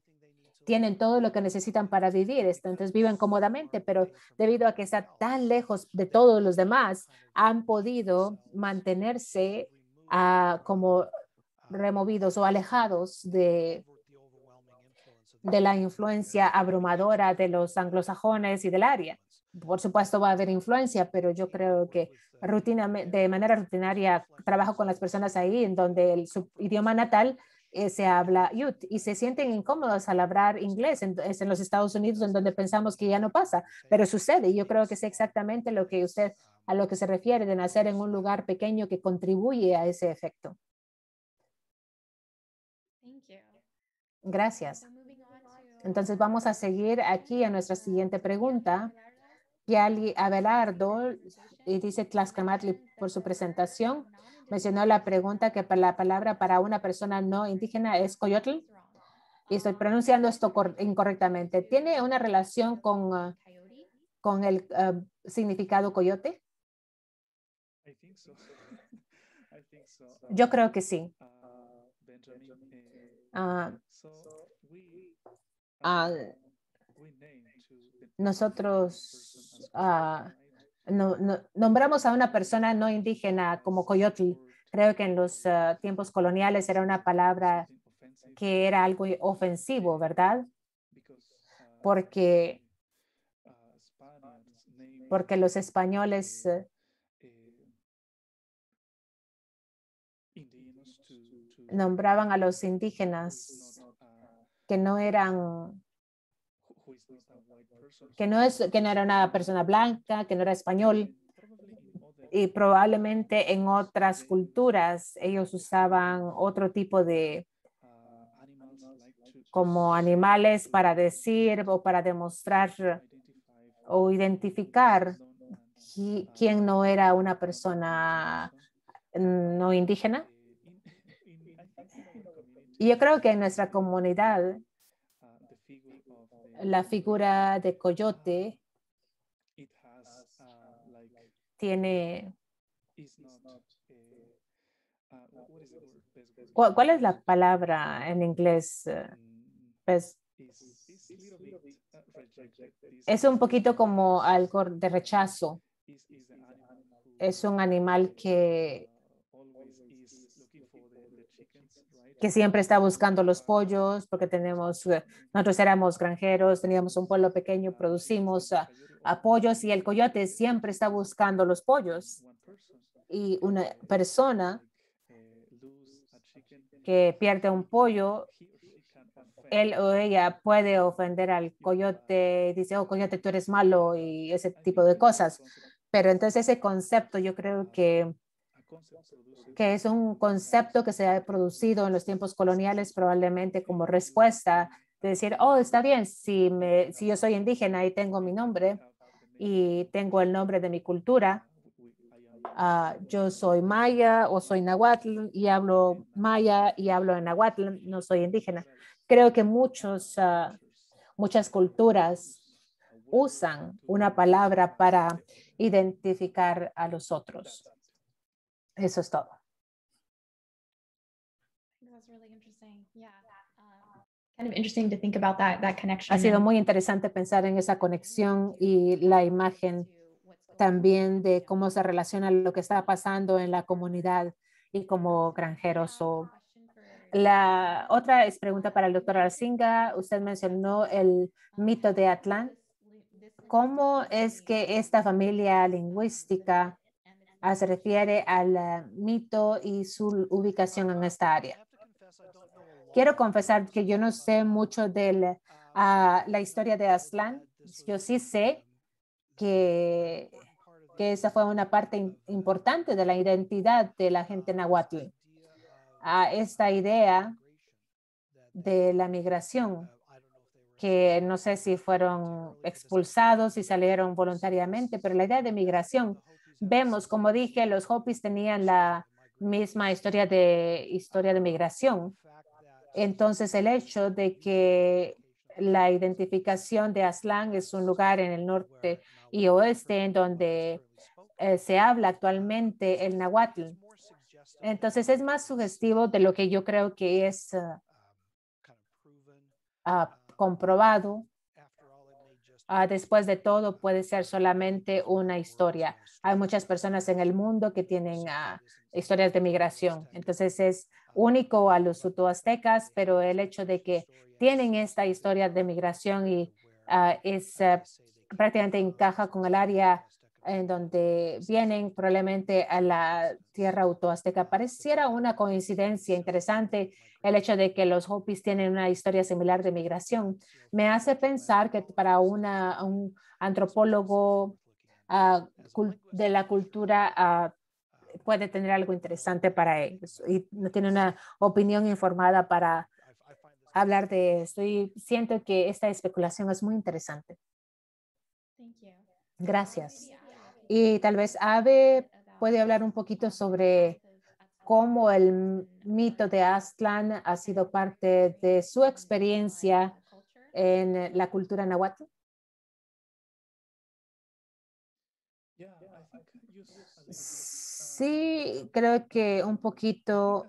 Tienen todo lo que necesitan para vivir, este, entonces viven cómodamente, pero debido a que está tan lejos de todos los demás, han podido mantenerse ah, como removidos o alejados de, de la influencia abrumadora de los anglosajones y del área por supuesto va a haber influencia, pero yo creo que rutina, de manera rutinaria trabajo con las personas ahí en donde el, idioma natal eh, se habla yut y se sienten incómodas al hablar inglés. En, es en los Estados Unidos en donde pensamos que ya no pasa, pero sucede. yo creo que es exactamente lo que usted ah, a lo que se refiere de nacer en un lugar pequeño que contribuye a ese efecto. Gracias. Entonces vamos a seguir aquí a nuestra siguiente pregunta. Yali Abelardo y eh, dice Tlaxcamatli por su presentación. Mencionó la pregunta que para la palabra para una persona no indígena es Coyotl. Y estoy pronunciando esto incorrectamente. ¿Tiene una relación con, ah, con el ah, significado coyote? Yo creo que sí. Ah, eh, nosotros nombramos a, nombramos a una persona no indígena como Coyote, Creo que en los ah, tiempos coloniales era una palabra que era algo ofensivo, ¿verdad? Porque, porque los españoles eh, nombraban a los indígenas que no eran que no, es, que no era una persona blanca, que no era español. Y probablemente en otras culturas ellos usaban otro tipo de como animales para decir o para demostrar o identificar quién no era una persona no indígena. Y yo creo que en nuestra comunidad la figura de coyote uh, tiene... Eh, uh, ¿Cuál es la palabra en inglés? Mm, uh, es un poquito como algo de rechazo. Es un animal que que siempre está buscando los pollos, porque tenemos, eh, nosotros éramos granjeros, teníamos un pueblo pequeño, producimos apoyos ah, pollos y el coyote siempre está buscando los pollos. Y una persona que pierde un pollo, él o ella puede ofender al coyote, dice, oh, coyote, tú eres malo y ese tipo de cosas. Pero entonces ese concepto yo creo que que es un concepto que se ha producido en los tiempos coloniales probablemente como respuesta de decir, oh, está bien, si, me, si yo soy indígena y tengo mi nombre y tengo el nombre de mi cultura, ah, yo soy maya o soy nahuatl y hablo maya y hablo en nahuatl, no soy indígena. Creo que muchos, ah, muchas culturas usan una palabra para identificar a los otros. Eso es todo. Ha sido muy interesante pensar en esa conexión y la imagen también de cómo se relaciona lo que está pasando en la comunidad y como granjeros. O la otra es pregunta para el doctor Arcinga. Usted mencionó el um, mito de Atlán. ¿Cómo es que esta familia lingüística Ah, se refiere al eh, mito y su ubicación en esta área. Quiero confesar que yo no sé mucho de ah, la, historia de Aslan. Yo sí sé que, que esa fue una parte importante de la identidad de la gente nahuatl. a ah, esta idea de la migración, que no sé si fueron expulsados y salieron voluntariamente, pero la idea de migración Vemos, como dije, los Hopis tenían la misma historia de, historia de migración. Entonces, el hecho de que la identificación de Aslan es un lugar en el norte y oeste en donde eh, se habla actualmente el nahuatl, Entonces, es más sugestivo de lo que yo creo que es ah, ah, comprobado Ah, después de todo, puede ser solamente una historia. Hay muchas personas en el mundo que tienen ah, historias de migración. Entonces es único a los aztecas, pero el hecho de que tienen esta historia de migración y ah, es eh, prácticamente encaja con el área en donde vienen probablemente a la tierra autoazteca. Pareciera una coincidencia interesante el hecho de que los Hopis tienen una historia similar de migración. Me hace pensar que para un antropólogo ah, de la cultura ah, puede tener algo interesante para ellos y no tiene una opinión informada para hablar de esto. siento que esta especulación es muy interesante. Gracias. Y tal vez Abe puede hablar un poquito sobre cómo el mito de Aztlán ha sido parte de su experiencia en la cultura nahuatl. Sí, creo que un poquito,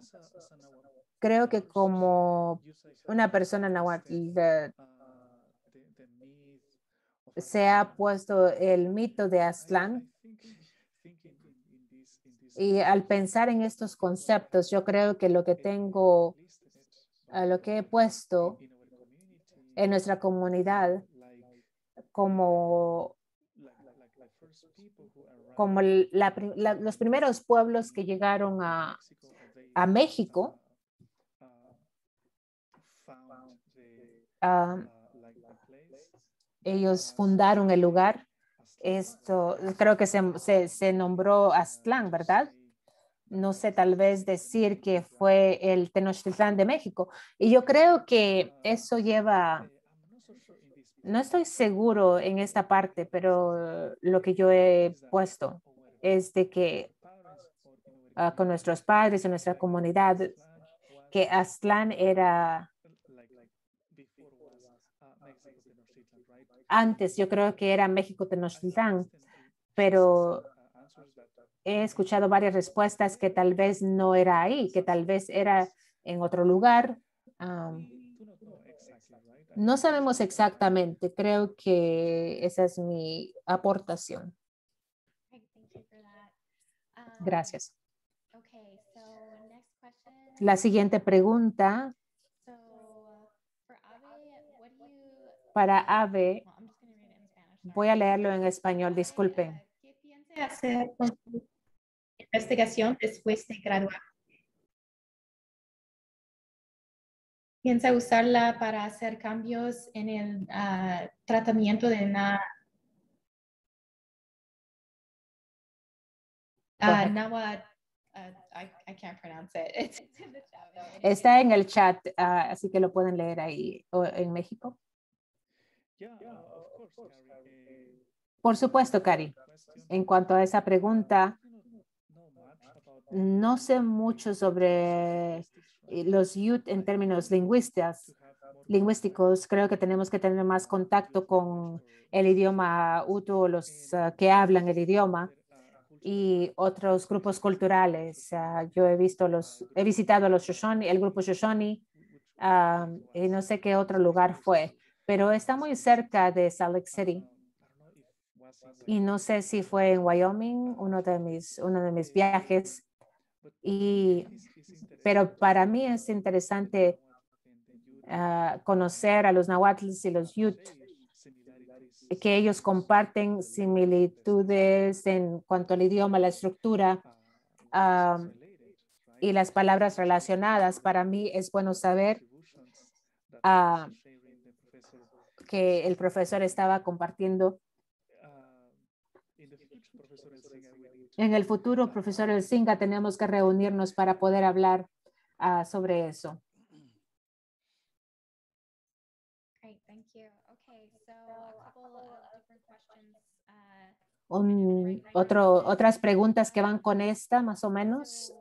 creo que como una persona nahuatl eh, se ha puesto el mito de Aztlán y al pensar en estos conceptos, yo creo que lo que tengo, lo que he puesto en nuestra comunidad como, como los primeros pueblos que llegaron a, México, ah, ellos fundaron el lugar esto, creo que se, se, nombró Aztlán, ¿verdad? No sé, tal vez decir que fue el Tenochtitlán de México. Y yo creo que eso lleva, no estoy seguro en esta parte, pero lo que yo he puesto es de que ah, con nuestros padres, en nuestra comunidad, que Aztlán era antes yo creo que era México Tenochtitlán, pero he escuchado varias respuestas que tal vez no era ahí, que tal vez era en otro lugar. no sabemos exactamente, creo que esa es mi aportación. Gracias. La siguiente pregunta uh, para Ave, voy a leerlo en español, disculpen. ¿Qué piensa hacer con su investigación después de graduar? ¿Piensa usarla para hacer cambios en el ah, tratamiento de nada ah, ah, I, can't pronounce it. Está en el chat, así que lo pueden leer ahí o en México. Por supuesto, Cari. En cuanto a esa pregunta, no sé mucho sobre eh, los youth en términos lingüísticos. lingüísticos. Creo que tenemos que tener más contacto con el idioma UTU, los eh, que hablan el idioma y otros grupos culturales. Eh, yo he visto los, he visitado a los Shoshone, el grupo Shoshone, ah, y no sé qué otro lugar fue pero está muy cerca de Salt Lake City. Y no sé si fue en Wyoming, uno de mis, uno de mis viajes. pero para mí es interesante ah, conocer a los nahuatl y los Youth que ellos comparten similitudes en cuanto al idioma, la estructura ah, y las palabras relacionadas. Para mí es bueno saber ah, que el profesor estaba compartiendo. Ah, en el futuro, profesor El Singa, tenemos que reunirnos para poder hablar ah, sobre eso. Uh, Un, otro, otras preguntas que van con esta, más o menos.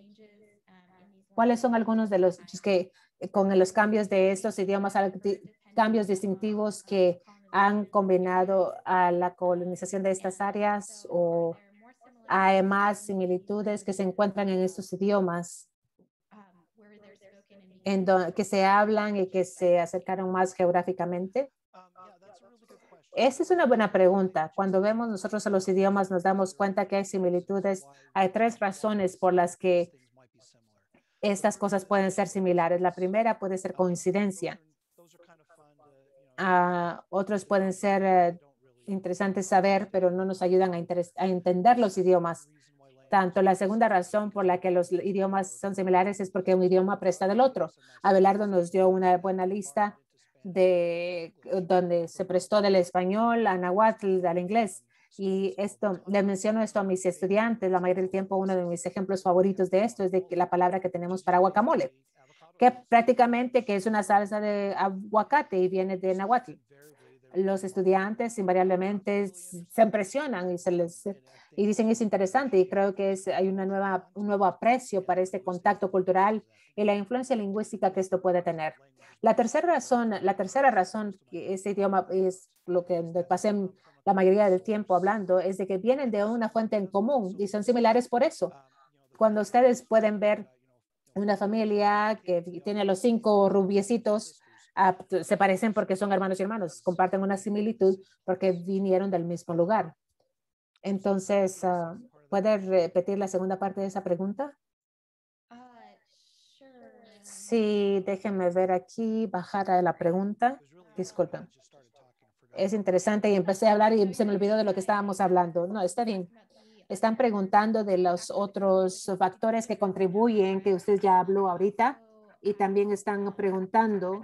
Um, ¿Cuáles son algunos de los um, que eh, con los cambios de estos idiomas, cambios distintivos que han combinado a la colonización de estas áreas o hay más similitudes que se encuentran en estos idiomas um, en que se hablan y que se acercaron más geográficamente? Esa es una buena pregunta. Cuando vemos nosotros a los idiomas, nos damos cuenta que hay similitudes. Hay tres razones por las que estas cosas pueden ser similares. La primera puede ser coincidencia. Ah, otros pueden ser eh, interesantes saber, pero no nos ayudan a, a entender los idiomas. Tanto la segunda razón por la que los idiomas son similares es porque un idioma presta del otro. Abelardo nos dio una buena lista de, eh, donde se prestó del español a nahuatl, al inglés. Y esto, le menciono esto a mis estudiantes, la mayoría del tiempo uno de mis ejemplos favoritos de esto es de la palabra que tenemos para guacamole, que prácticamente que es una salsa de aguacate y viene de nahuatl los estudiantes invariablemente se impresionan y, se les, dicen es interesante y creo que hay una nueva, un nuevo aprecio para este contacto cultural y la influencia lingüística que esto puede tener. La tercera razón, la tercera razón que este idioma es lo que pasé la mayoría del tiempo hablando es de que vienen de una fuente en común y son similares por eso. Cuando ustedes pueden ver una familia que tiene los cinco rubiecitos se parecen porque son hermanos y hermanos, comparten una similitud porque vinieron del mismo lugar. Entonces, puedes ah, ¿puede repetir la segunda parte de esa pregunta? Ah, sí, déjenme ver aquí, bajar a la pregunta. Disculpen. Es interesante y empecé a hablar y se me olvidó de lo que estábamos hablando. No, está bien. Están preguntando de los otros factores que contribuyen, que usted ya habló ahorita, y también están preguntando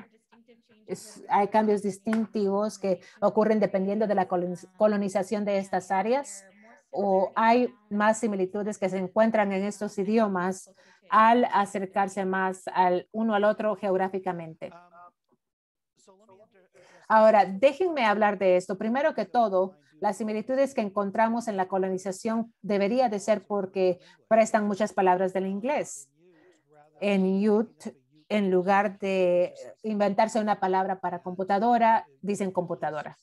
hay cambios distintivos que ocurren dependiendo de la colonización de estas áreas o hay más similitudes que se encuentran en estos idiomas al acercarse más al uno al otro geográficamente. Ahora, déjenme hablar de esto. Primero que todo, las similitudes que encontramos en la colonización debería de ser porque prestan muchas palabras del inglés. En Ute en lugar de inventarse una palabra para computadora, dicen computadora.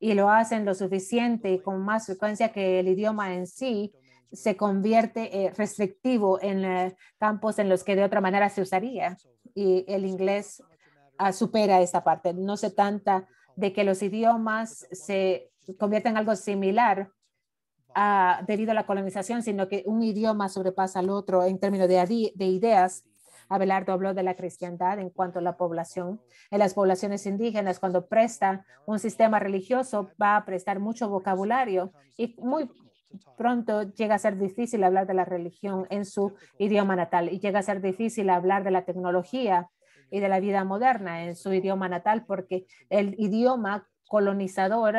Y lo hacen lo suficiente y con más frecuencia que el idioma en sí se convierte eh, restrictivo en eh, campos en los que de otra manera se usaría. Y el inglés ah, supera esta parte. No se tanta de que los idiomas se convierten en algo similar ah, debido a la colonización, sino que un idioma sobrepasa al otro en términos de ideas Abelardo habló de la cristiandad en cuanto a la población. En las poblaciones indígenas, cuando presta un sistema religioso, va a prestar mucho vocabulario y muy pronto llega a ser difícil hablar de la religión en su idioma natal y llega a ser difícil hablar de la tecnología y de la vida moderna en su idioma natal porque el idioma colonizador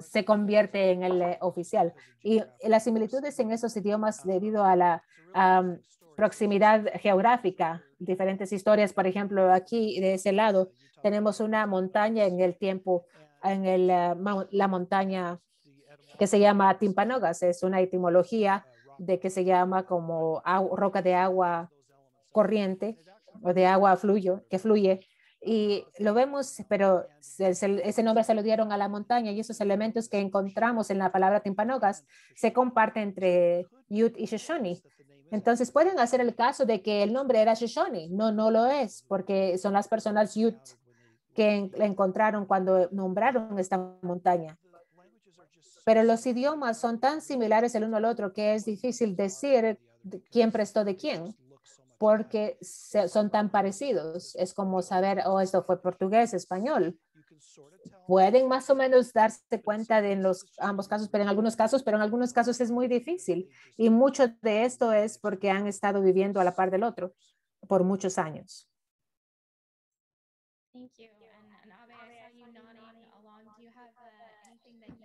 se convierte en el eh, oficial. Y las similitudes en esos idiomas debido a la, proximidad geográfica, diferentes historias. Por ejemplo, aquí de ese lado tenemos una montaña en el tiempo, en el, eh, la montaña que se llama Timpanogas. Es una etimología de que se llama como roca de agua corriente o de agua fluyo, que fluye. Y lo vemos, pero ese nombre se lo dieron a la montaña y esos elementos que encontramos en la palabra Timpanogas se comparten entre Ute y Shoshone. Entonces pueden hacer el caso de que el nombre era Shoshone. No, no lo es, porque son las personas Ute que encontraron cuando nombraron esta montaña. Pero los idiomas son tan similares el uno al otro que es difícil decir quién prestó de quién, porque son tan parecidos. Es como saber, oh, esto fue portugués, español pueden más o menos darse cuenta de en los ambos casos, pero en algunos casos, pero en algunos casos es muy difícil. Y mucho de esto es porque han estado viviendo a la par del otro por muchos años.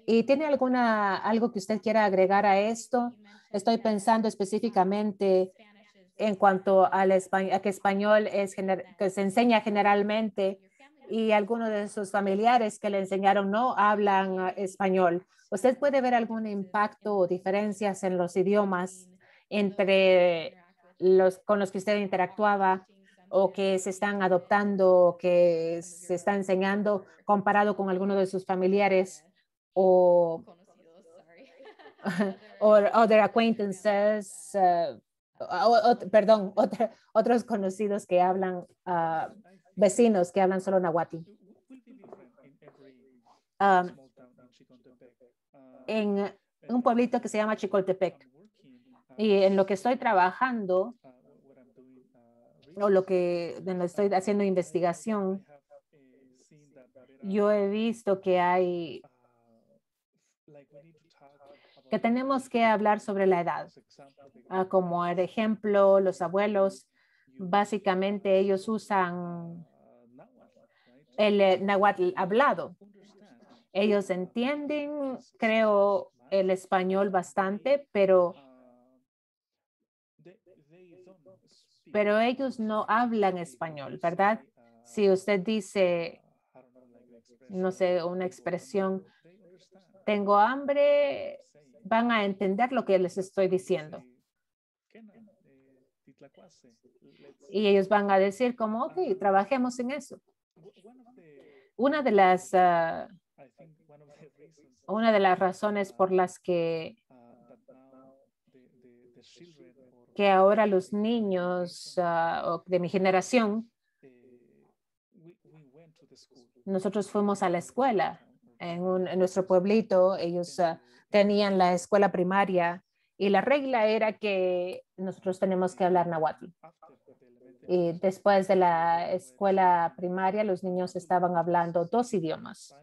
¿Y tiene alguna algo que usted quiera agregar a esto? Estoy pensando um, específicamente en cuanto al español, que español es que se enseña generalmente y algunos de sus familiares que le enseñaron no hablan ah, español. ¿Usted puede ver algún impacto o diferencias en los idiomas entre los con los que usted interactuaba o que se están adoptando, o que se está enseñando comparado con alguno de sus familiares o, other acquaintances, ah, perdón, otros conocidos que hablan uh, vecinos que hablan solo nahuatl. Ah, en un pueblito que se llama Chicoltepec. Y en lo que estoy trabajando, o lo que estoy haciendo investigación, yo he visto que hay que tenemos que hablar sobre la edad. Ah, como el ejemplo, los abuelos Básicamente ellos usan ah, el eh, náhuatl hablado. Ellos entienden, creo, el español bastante, pero, ah, pero ellos no hablan español, ¿verdad? Ah, si usted dice, no sé, una expresión, tengo hambre, van a entender lo que les estoy diciendo. Y ellos van a decir como, ok, ah. trabajemos en eso. Este, una de las, ah, una de las razones por las que, ah, que ahora los niños de mi generación, eh, nosotros fuimos a la escuela en, en nuestro pueblito, ellos tenían la escuela primaria y la regla era que nosotros tenemos que hablar nahuatl. Y después de la escuela primaria, los niños estaban hablando dos idiomas,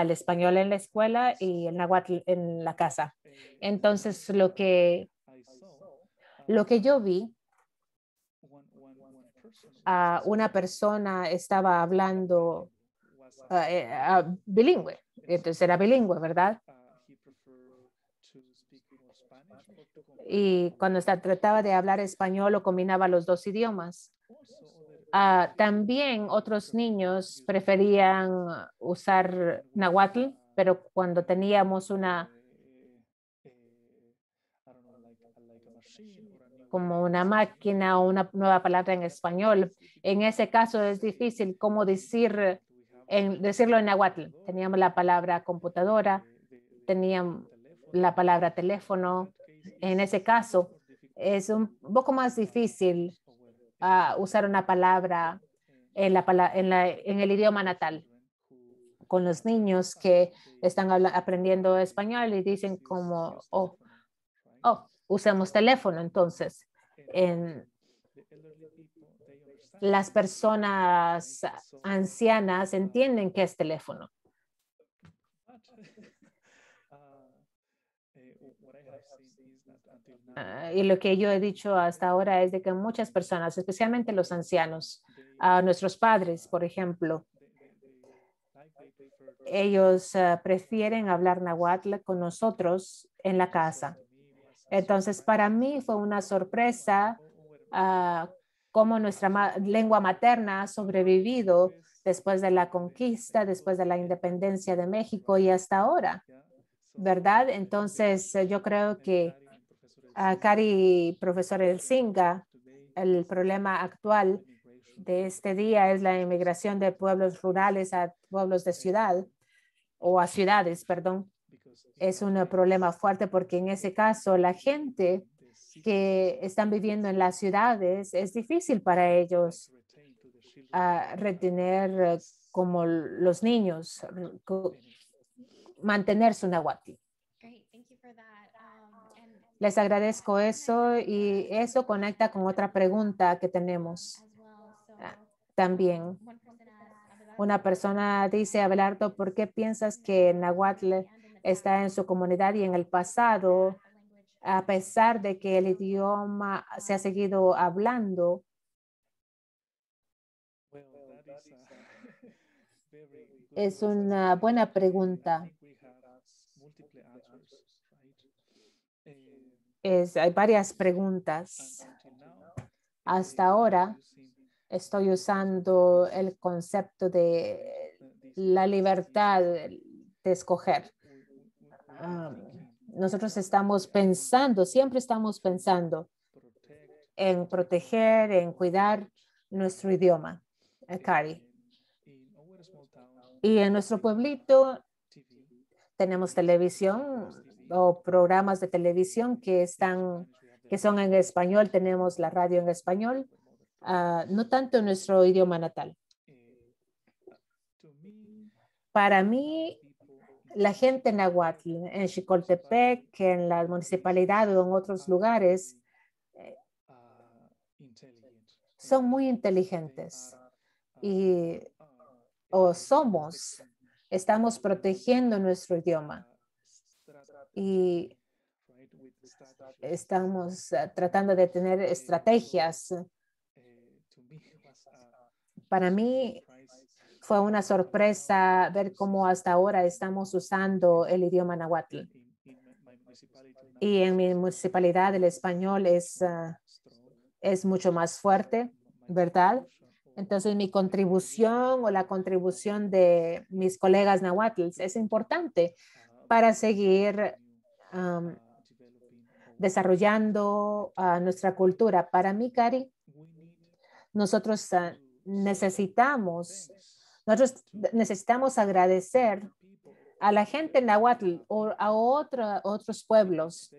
el español en la escuela y el nahuatl en la casa. Entonces, lo que, lo que yo vi, ah, una persona estaba hablando ah, eh, ah, bilingüe, entonces era bilingüe, ¿verdad? y cuando se trataba de hablar español o combinaba los dos idiomas. Ah, también otros niños preferían usar nahuatl, pero cuando teníamos una como una máquina o una nueva palabra en español. En ese caso es difícil cómo decir, decirlo en nahuatl. Teníamos la palabra computadora, teníamos la palabra teléfono, en ese caso es un poco más difícil ah, usar una palabra en, la, en, el idioma natal con los niños que están aprendiendo español y dicen como, oh, oh usemos teléfono entonces. las personas ancianas entienden que es teléfono. Ah, y lo que yo he dicho hasta ahora es de que muchas personas, especialmente los ancianos, ah, nuestros padres, por ejemplo, ellos ah, prefieren hablar nahuatl con nosotros en la casa. Entonces, para mí fue una sorpresa cómo nuestra lengua materna ha sobrevivido después de la conquista, después de la independencia de México y hasta ahora, ¿verdad? Entonces, yo creo que a ah, Cari, profesor singa el problema actual de este día es la inmigración de pueblos rurales a pueblos de ciudad o a ciudades, perdón. Es un problema fuerte porque en ese caso la gente que están viviendo en las ciudades es difícil para ellos ah, retener eh, como los niños, mantener su nahuatl. Les agradezco eso y eso conecta con otra pregunta que tenemos ah, también. Una persona dice, Abelardo, ¿por qué piensas que Nahuatl está en su comunidad y en el pasado, a pesar de que el idioma se ha seguido hablando? Es una buena pregunta. es, hay varias preguntas. Hasta ahora estoy usando el concepto de la libertad de escoger. Ah, nosotros estamos pensando, siempre estamos pensando en proteger, en cuidar nuestro idioma, eh, Cari. Y en nuestro pueblito tenemos televisión, o programas de televisión que están, que son en español, tenemos la radio en español, ah, no tanto en nuestro idioma natal. Para mí, la gente en Nahuatl, en Chicoltepec, en la municipalidad o en otros lugares, eh, son muy inteligentes y o somos, estamos protegiendo nuestro idioma y estamos eh, tratando de tener estrategias. Para mí fue una sorpresa ver cómo hasta ahora estamos usando el idioma nahuatl. Y en mi municipalidad el español es, ah, es mucho más fuerte, ¿verdad? Entonces mi contribución o la contribución de mis colegas nahuatl es importante para seguir desarrollando ah, nuestra cultura. Para mí, Cari, nosotros ah, necesitamos, nosotros necesitamos agradecer a la gente nahuatl o a otros pueblos,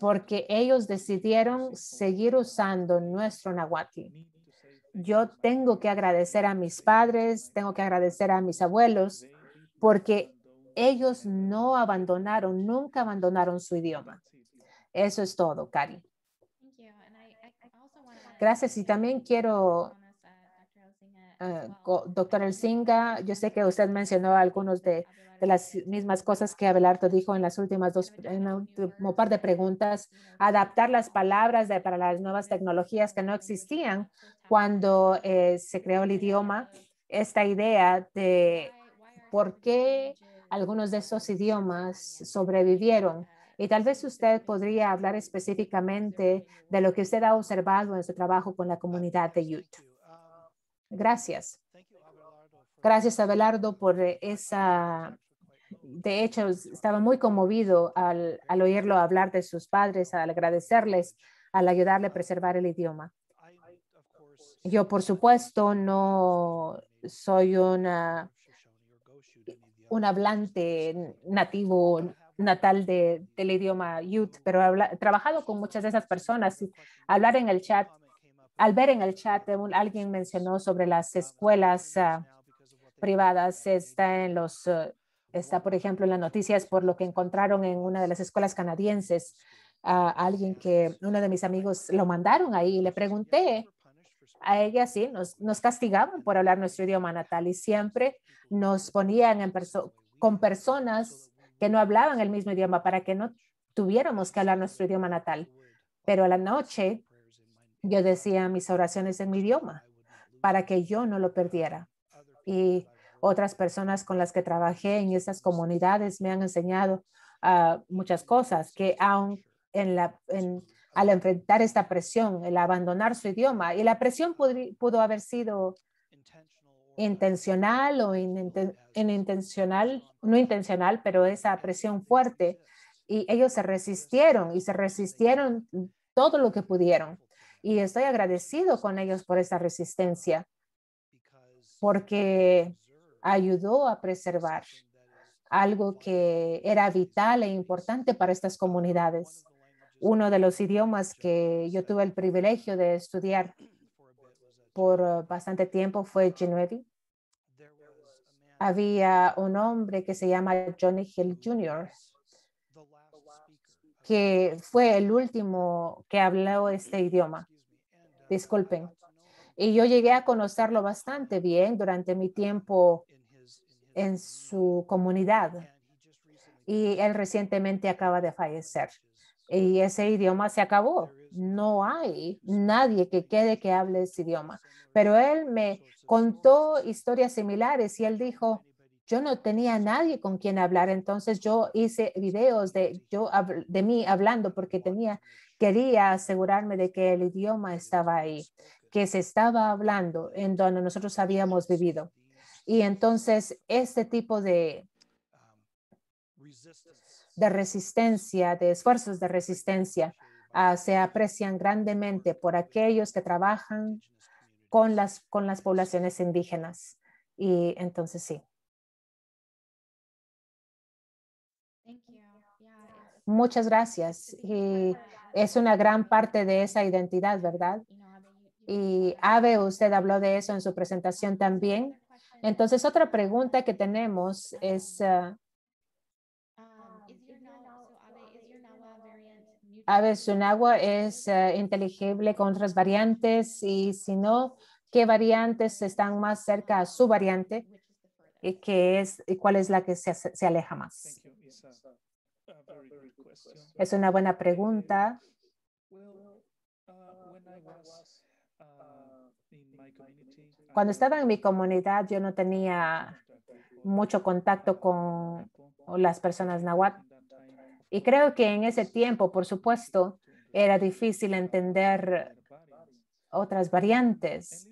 porque ellos decidieron seguir usando nuestro nahuatl. Yo tengo que agradecer a mis padres, tengo que agradecer a mis abuelos, porque ellos no abandonaron, nunca abandonaron su idioma. Eso es todo, Cari. Gracias. Y también quiero, uh, eh, doctor singa yo sé que usted mencionó algunos de, las mismas cosas que Abelardo dijo en las últimas dos, en un, par de preguntas, adaptar las palabras para las nuevas tecnologías que no existían cuando eh, se creó el idioma, esta idea de por qué algunos de esos idiomas sobrevivieron. Y tal vez usted podría hablar específicamente de lo que usted ha observado en su trabajo con la comunidad de Utah. Gracias. Gracias, Abelardo, por esa... De hecho, estaba muy conmovido al, al oírlo hablar de sus padres, al agradecerles, al ayudarle a preservar el idioma. Yo, por supuesto, no soy una un hablante nativo natal del idioma youth, pero he trabajado con muchas de esas personas, y hablar en el chat, al ver en el chat, eh, alguien mencionó sobre las escuelas ah, privadas, está en los, eh, está por ejemplo en las noticias por lo que encontraron en una de las escuelas canadienses, a ah, alguien que uno de mis amigos lo mandaron ahí y le pregunté a ella sí, nos, nos castigaban por hablar nuestro idioma natal y siempre nos ponían en con personas que no hablaban el mismo idioma para que no tuviéramos que hablar nuestro idioma natal. Pero a la noche yo decía mis oraciones en mi idioma para que yo no lo perdiera. Y otras personas con las que trabajé en esas comunidades me han enseñado ah, muchas cosas que aún en la al enfrentar esta presión, el abandonar su idioma. Y la presión pudo haber sido intencional o en no intencional, pero esa presión fuerte. Y ellos se resistieron y se resistieron todo lo que pudieron. Y estoy agradecido con ellos por esa resistencia, porque ayudó a preservar algo que era vital e importante para estas comunidades uno de los idiomas que yo tuve el privilegio de estudiar por uh, bastante tiempo fue Genuevi. Había un hombre que se llama Johnny Hill Jr., que fue el último que habló este idioma. Disculpen. Y yo llegué a conocerlo bastante bien durante mi tiempo en su comunidad. Y él recientemente acaba de fallecer y ese idioma se acabó. No hay nadie que quede que hable ese idioma. Pero él me contó historias similares y él dijo, yo no tenía nadie con quien hablar, entonces yo hice videos de, yo, de mí hablando porque tenía, quería asegurarme de que el idioma estaba ahí, que se estaba hablando en donde nosotros habíamos vivido. Y entonces este tipo de de resistencia, de esfuerzos de resistencia, ah, se aprecian grandemente por aquellos que trabajan con las, con las poblaciones indígenas. Y entonces sí. Muchas gracias. Y es una gran parte de esa identidad, ¿verdad? Y Ave, usted habló de eso en su presentación también. Entonces, otra pregunta que tenemos es, ah, un agua es eh, inteligible con otras variantes y si no, ¿qué variantes están más cerca a su variante? ¿Y, qué es, y cuál es la que se, aleja más? Es una buena pregunta. Cuando estaba en mi comunidad, yo no tenía mucho contacto con las personas nahuatl. Y creo que en ese tiempo, por supuesto, era difícil entender otras variantes.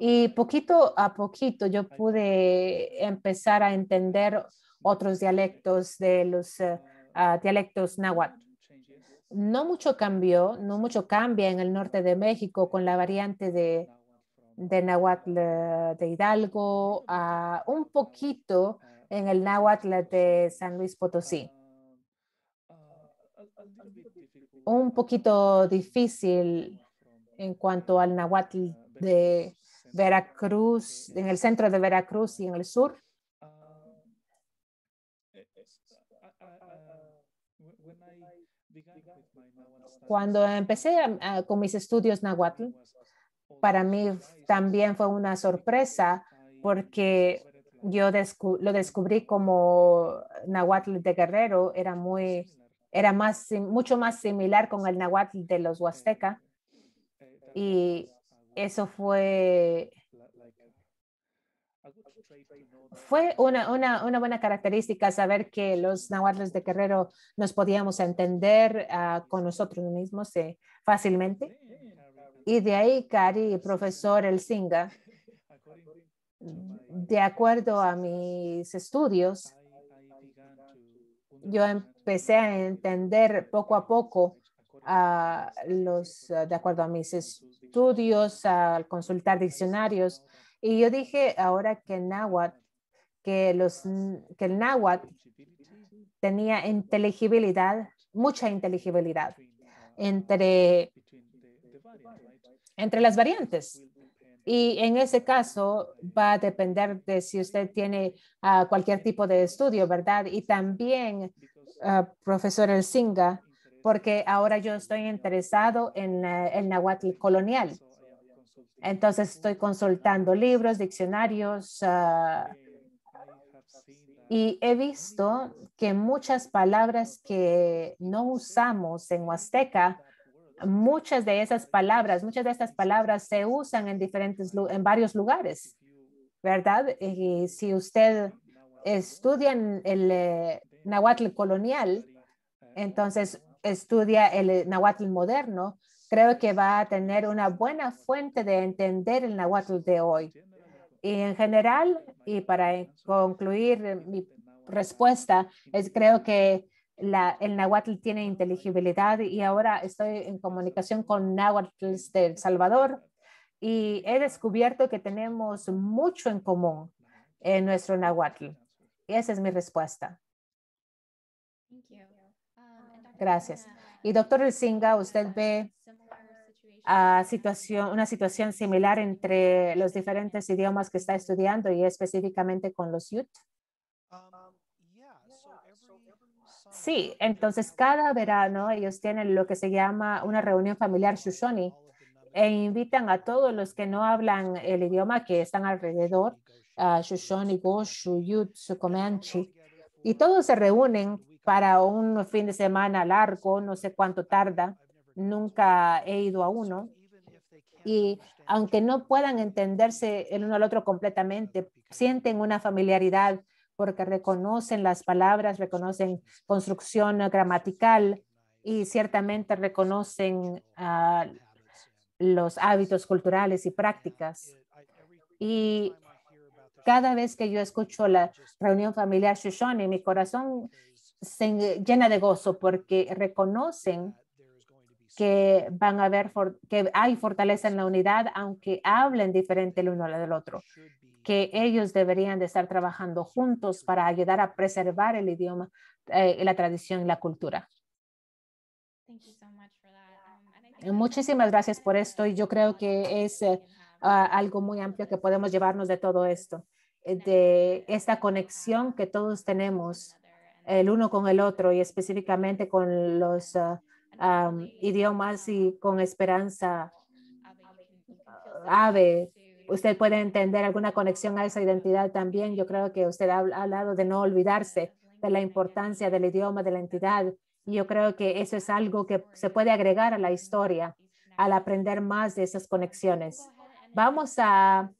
Y poquito a poquito yo pude empezar a entender otros dialectos de los eh, ah, dialectos náhuatl. No mucho cambió, no mucho cambia en el norte de México con la variante de, de náhuatl eh, de Hidalgo, a ah, un poquito en el náhuatl de San Luis Potosí un poquito difícil en cuanto al Nahuatl de Veracruz, en el centro de Veracruz y en el sur. Ah, eh, ah, ah, Cuando empecé con mis estudios Nahuatl, para mí también fue una sorpresa porque yo lo descubrí como Nahuatl de guerrero, era muy era más, mucho más similar con el náhuatl de los huasteca. Y eso fue, fue una, buena característica saber que los náhuatles de Guerrero nos podíamos entender ah, con nosotros mismos eh, fácilmente. Y de ahí, Cari, profesor El Singa, de acuerdo a mis estudios, yo empecé a entender poco a poco los, de acuerdo a mis estudios, al consultar diccionarios. Y yo dije ahora que que, los, que el náhuatl tenía inteligibilidad, mucha inteligibilidad entre, entre las variantes y en ese caso va a depender de si usted tiene ah, cualquier tipo de estudio, ¿verdad? Y también, ah, profesor El Singa, porque ahora yo estoy interesado en eh, el nahuatl colonial. Entonces estoy consultando libros, diccionarios ah, y he visto que muchas palabras que no usamos en Huasteca muchas de esas palabras, muchas de estas palabras se usan en diferentes, en varios lugares, ¿verdad? Y eh, si usted estudia el eh, nahuatl colonial, entonces estudia el eh, nahuatl moderno, creo que va a tener una buena fuente de entender el nahuatl de hoy. Y en general, y para concluir mi respuesta, es creo que el náhuatl tiene inteligibilidad y ahora estoy en comunicación con náhuatl de El Salvador y he descubierto que tenemos mucho en común en nuestro náhuatl. Y esa es mi respuesta. Um, Gracias. Uh, y doctor singa usted ve una situación similar entre los diferentes idiomas que está estudiando y específicamente con los youth. Sí, entonces cada verano ellos tienen lo que se llama una reunión familiar Shoshone e invitan a todos los que no hablan el idioma que están alrededor, a Shoshone, Goshu, Yutsu, Comanche, y todos se reúnen para un fin de semana largo, no sé cuánto tarda, nunca he ido a uno. Y aunque no puedan entenderse el uno al otro completamente, sienten una familiaridad porque reconocen las palabras, reconocen construcción eh, gramatical y ciertamente reconocen ah, los hábitos culturales y prácticas. Y cada vez que yo escucho la reunión familiar Shoshone, mi corazón se llena de gozo porque reconocen que van a ver que hay fortaleza en la unidad, aunque hablen diferente el uno del otro que ellos deberían de estar trabajando juntos para ayudar a preservar el idioma, eh, la tradición y la cultura. Muchísimas gracias por esto y yo creo que es eh, algo muy amplio que podemos llevarnos de todo esto, eh, de esta conexión que todos tenemos el uno con el otro y específicamente con los ah, idiomas y con esperanza ave usted puede entender alguna conexión a esa identidad también. Yo creo que usted ha hablado de no olvidarse de la importancia del idioma, de la entidad. Y yo creo que eso es algo que se puede agregar a la historia al aprender más de esas conexiones. Vamos a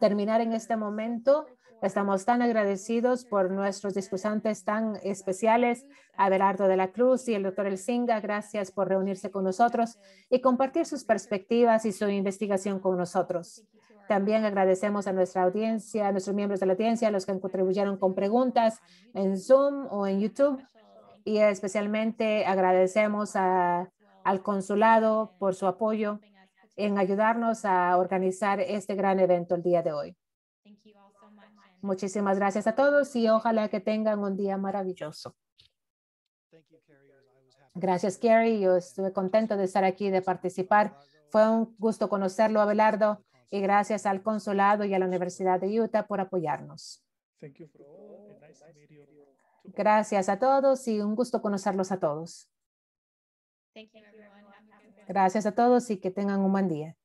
terminar en este momento. Estamos tan agradecidos por nuestros discusantes tan especiales, Abelardo de la Cruz y el doctor Elzinga, Gracias por reunirse con nosotros y compartir sus perspectivas y su investigación con nosotros. También agradecemos a nuestra audiencia, a nuestros miembros de la audiencia, a los que contribuyeron con preguntas en Zoom o en YouTube. Y especialmente agradecemos al consulado por su apoyo en ayudarnos a organizar este gran evento el día de hoy. Muchísimas gracias a todos y ojalá que tengan un día maravilloso. Gracias, Kerry. Yo estuve contento de estar aquí, de participar. Fue un gusto conocerlo, Abelardo y gracias al Consulado y a la Universidad de Utah por apoyarnos. Gracias a todos y un gusto conocerlos a todos. Gracias a todos y que tengan un buen día.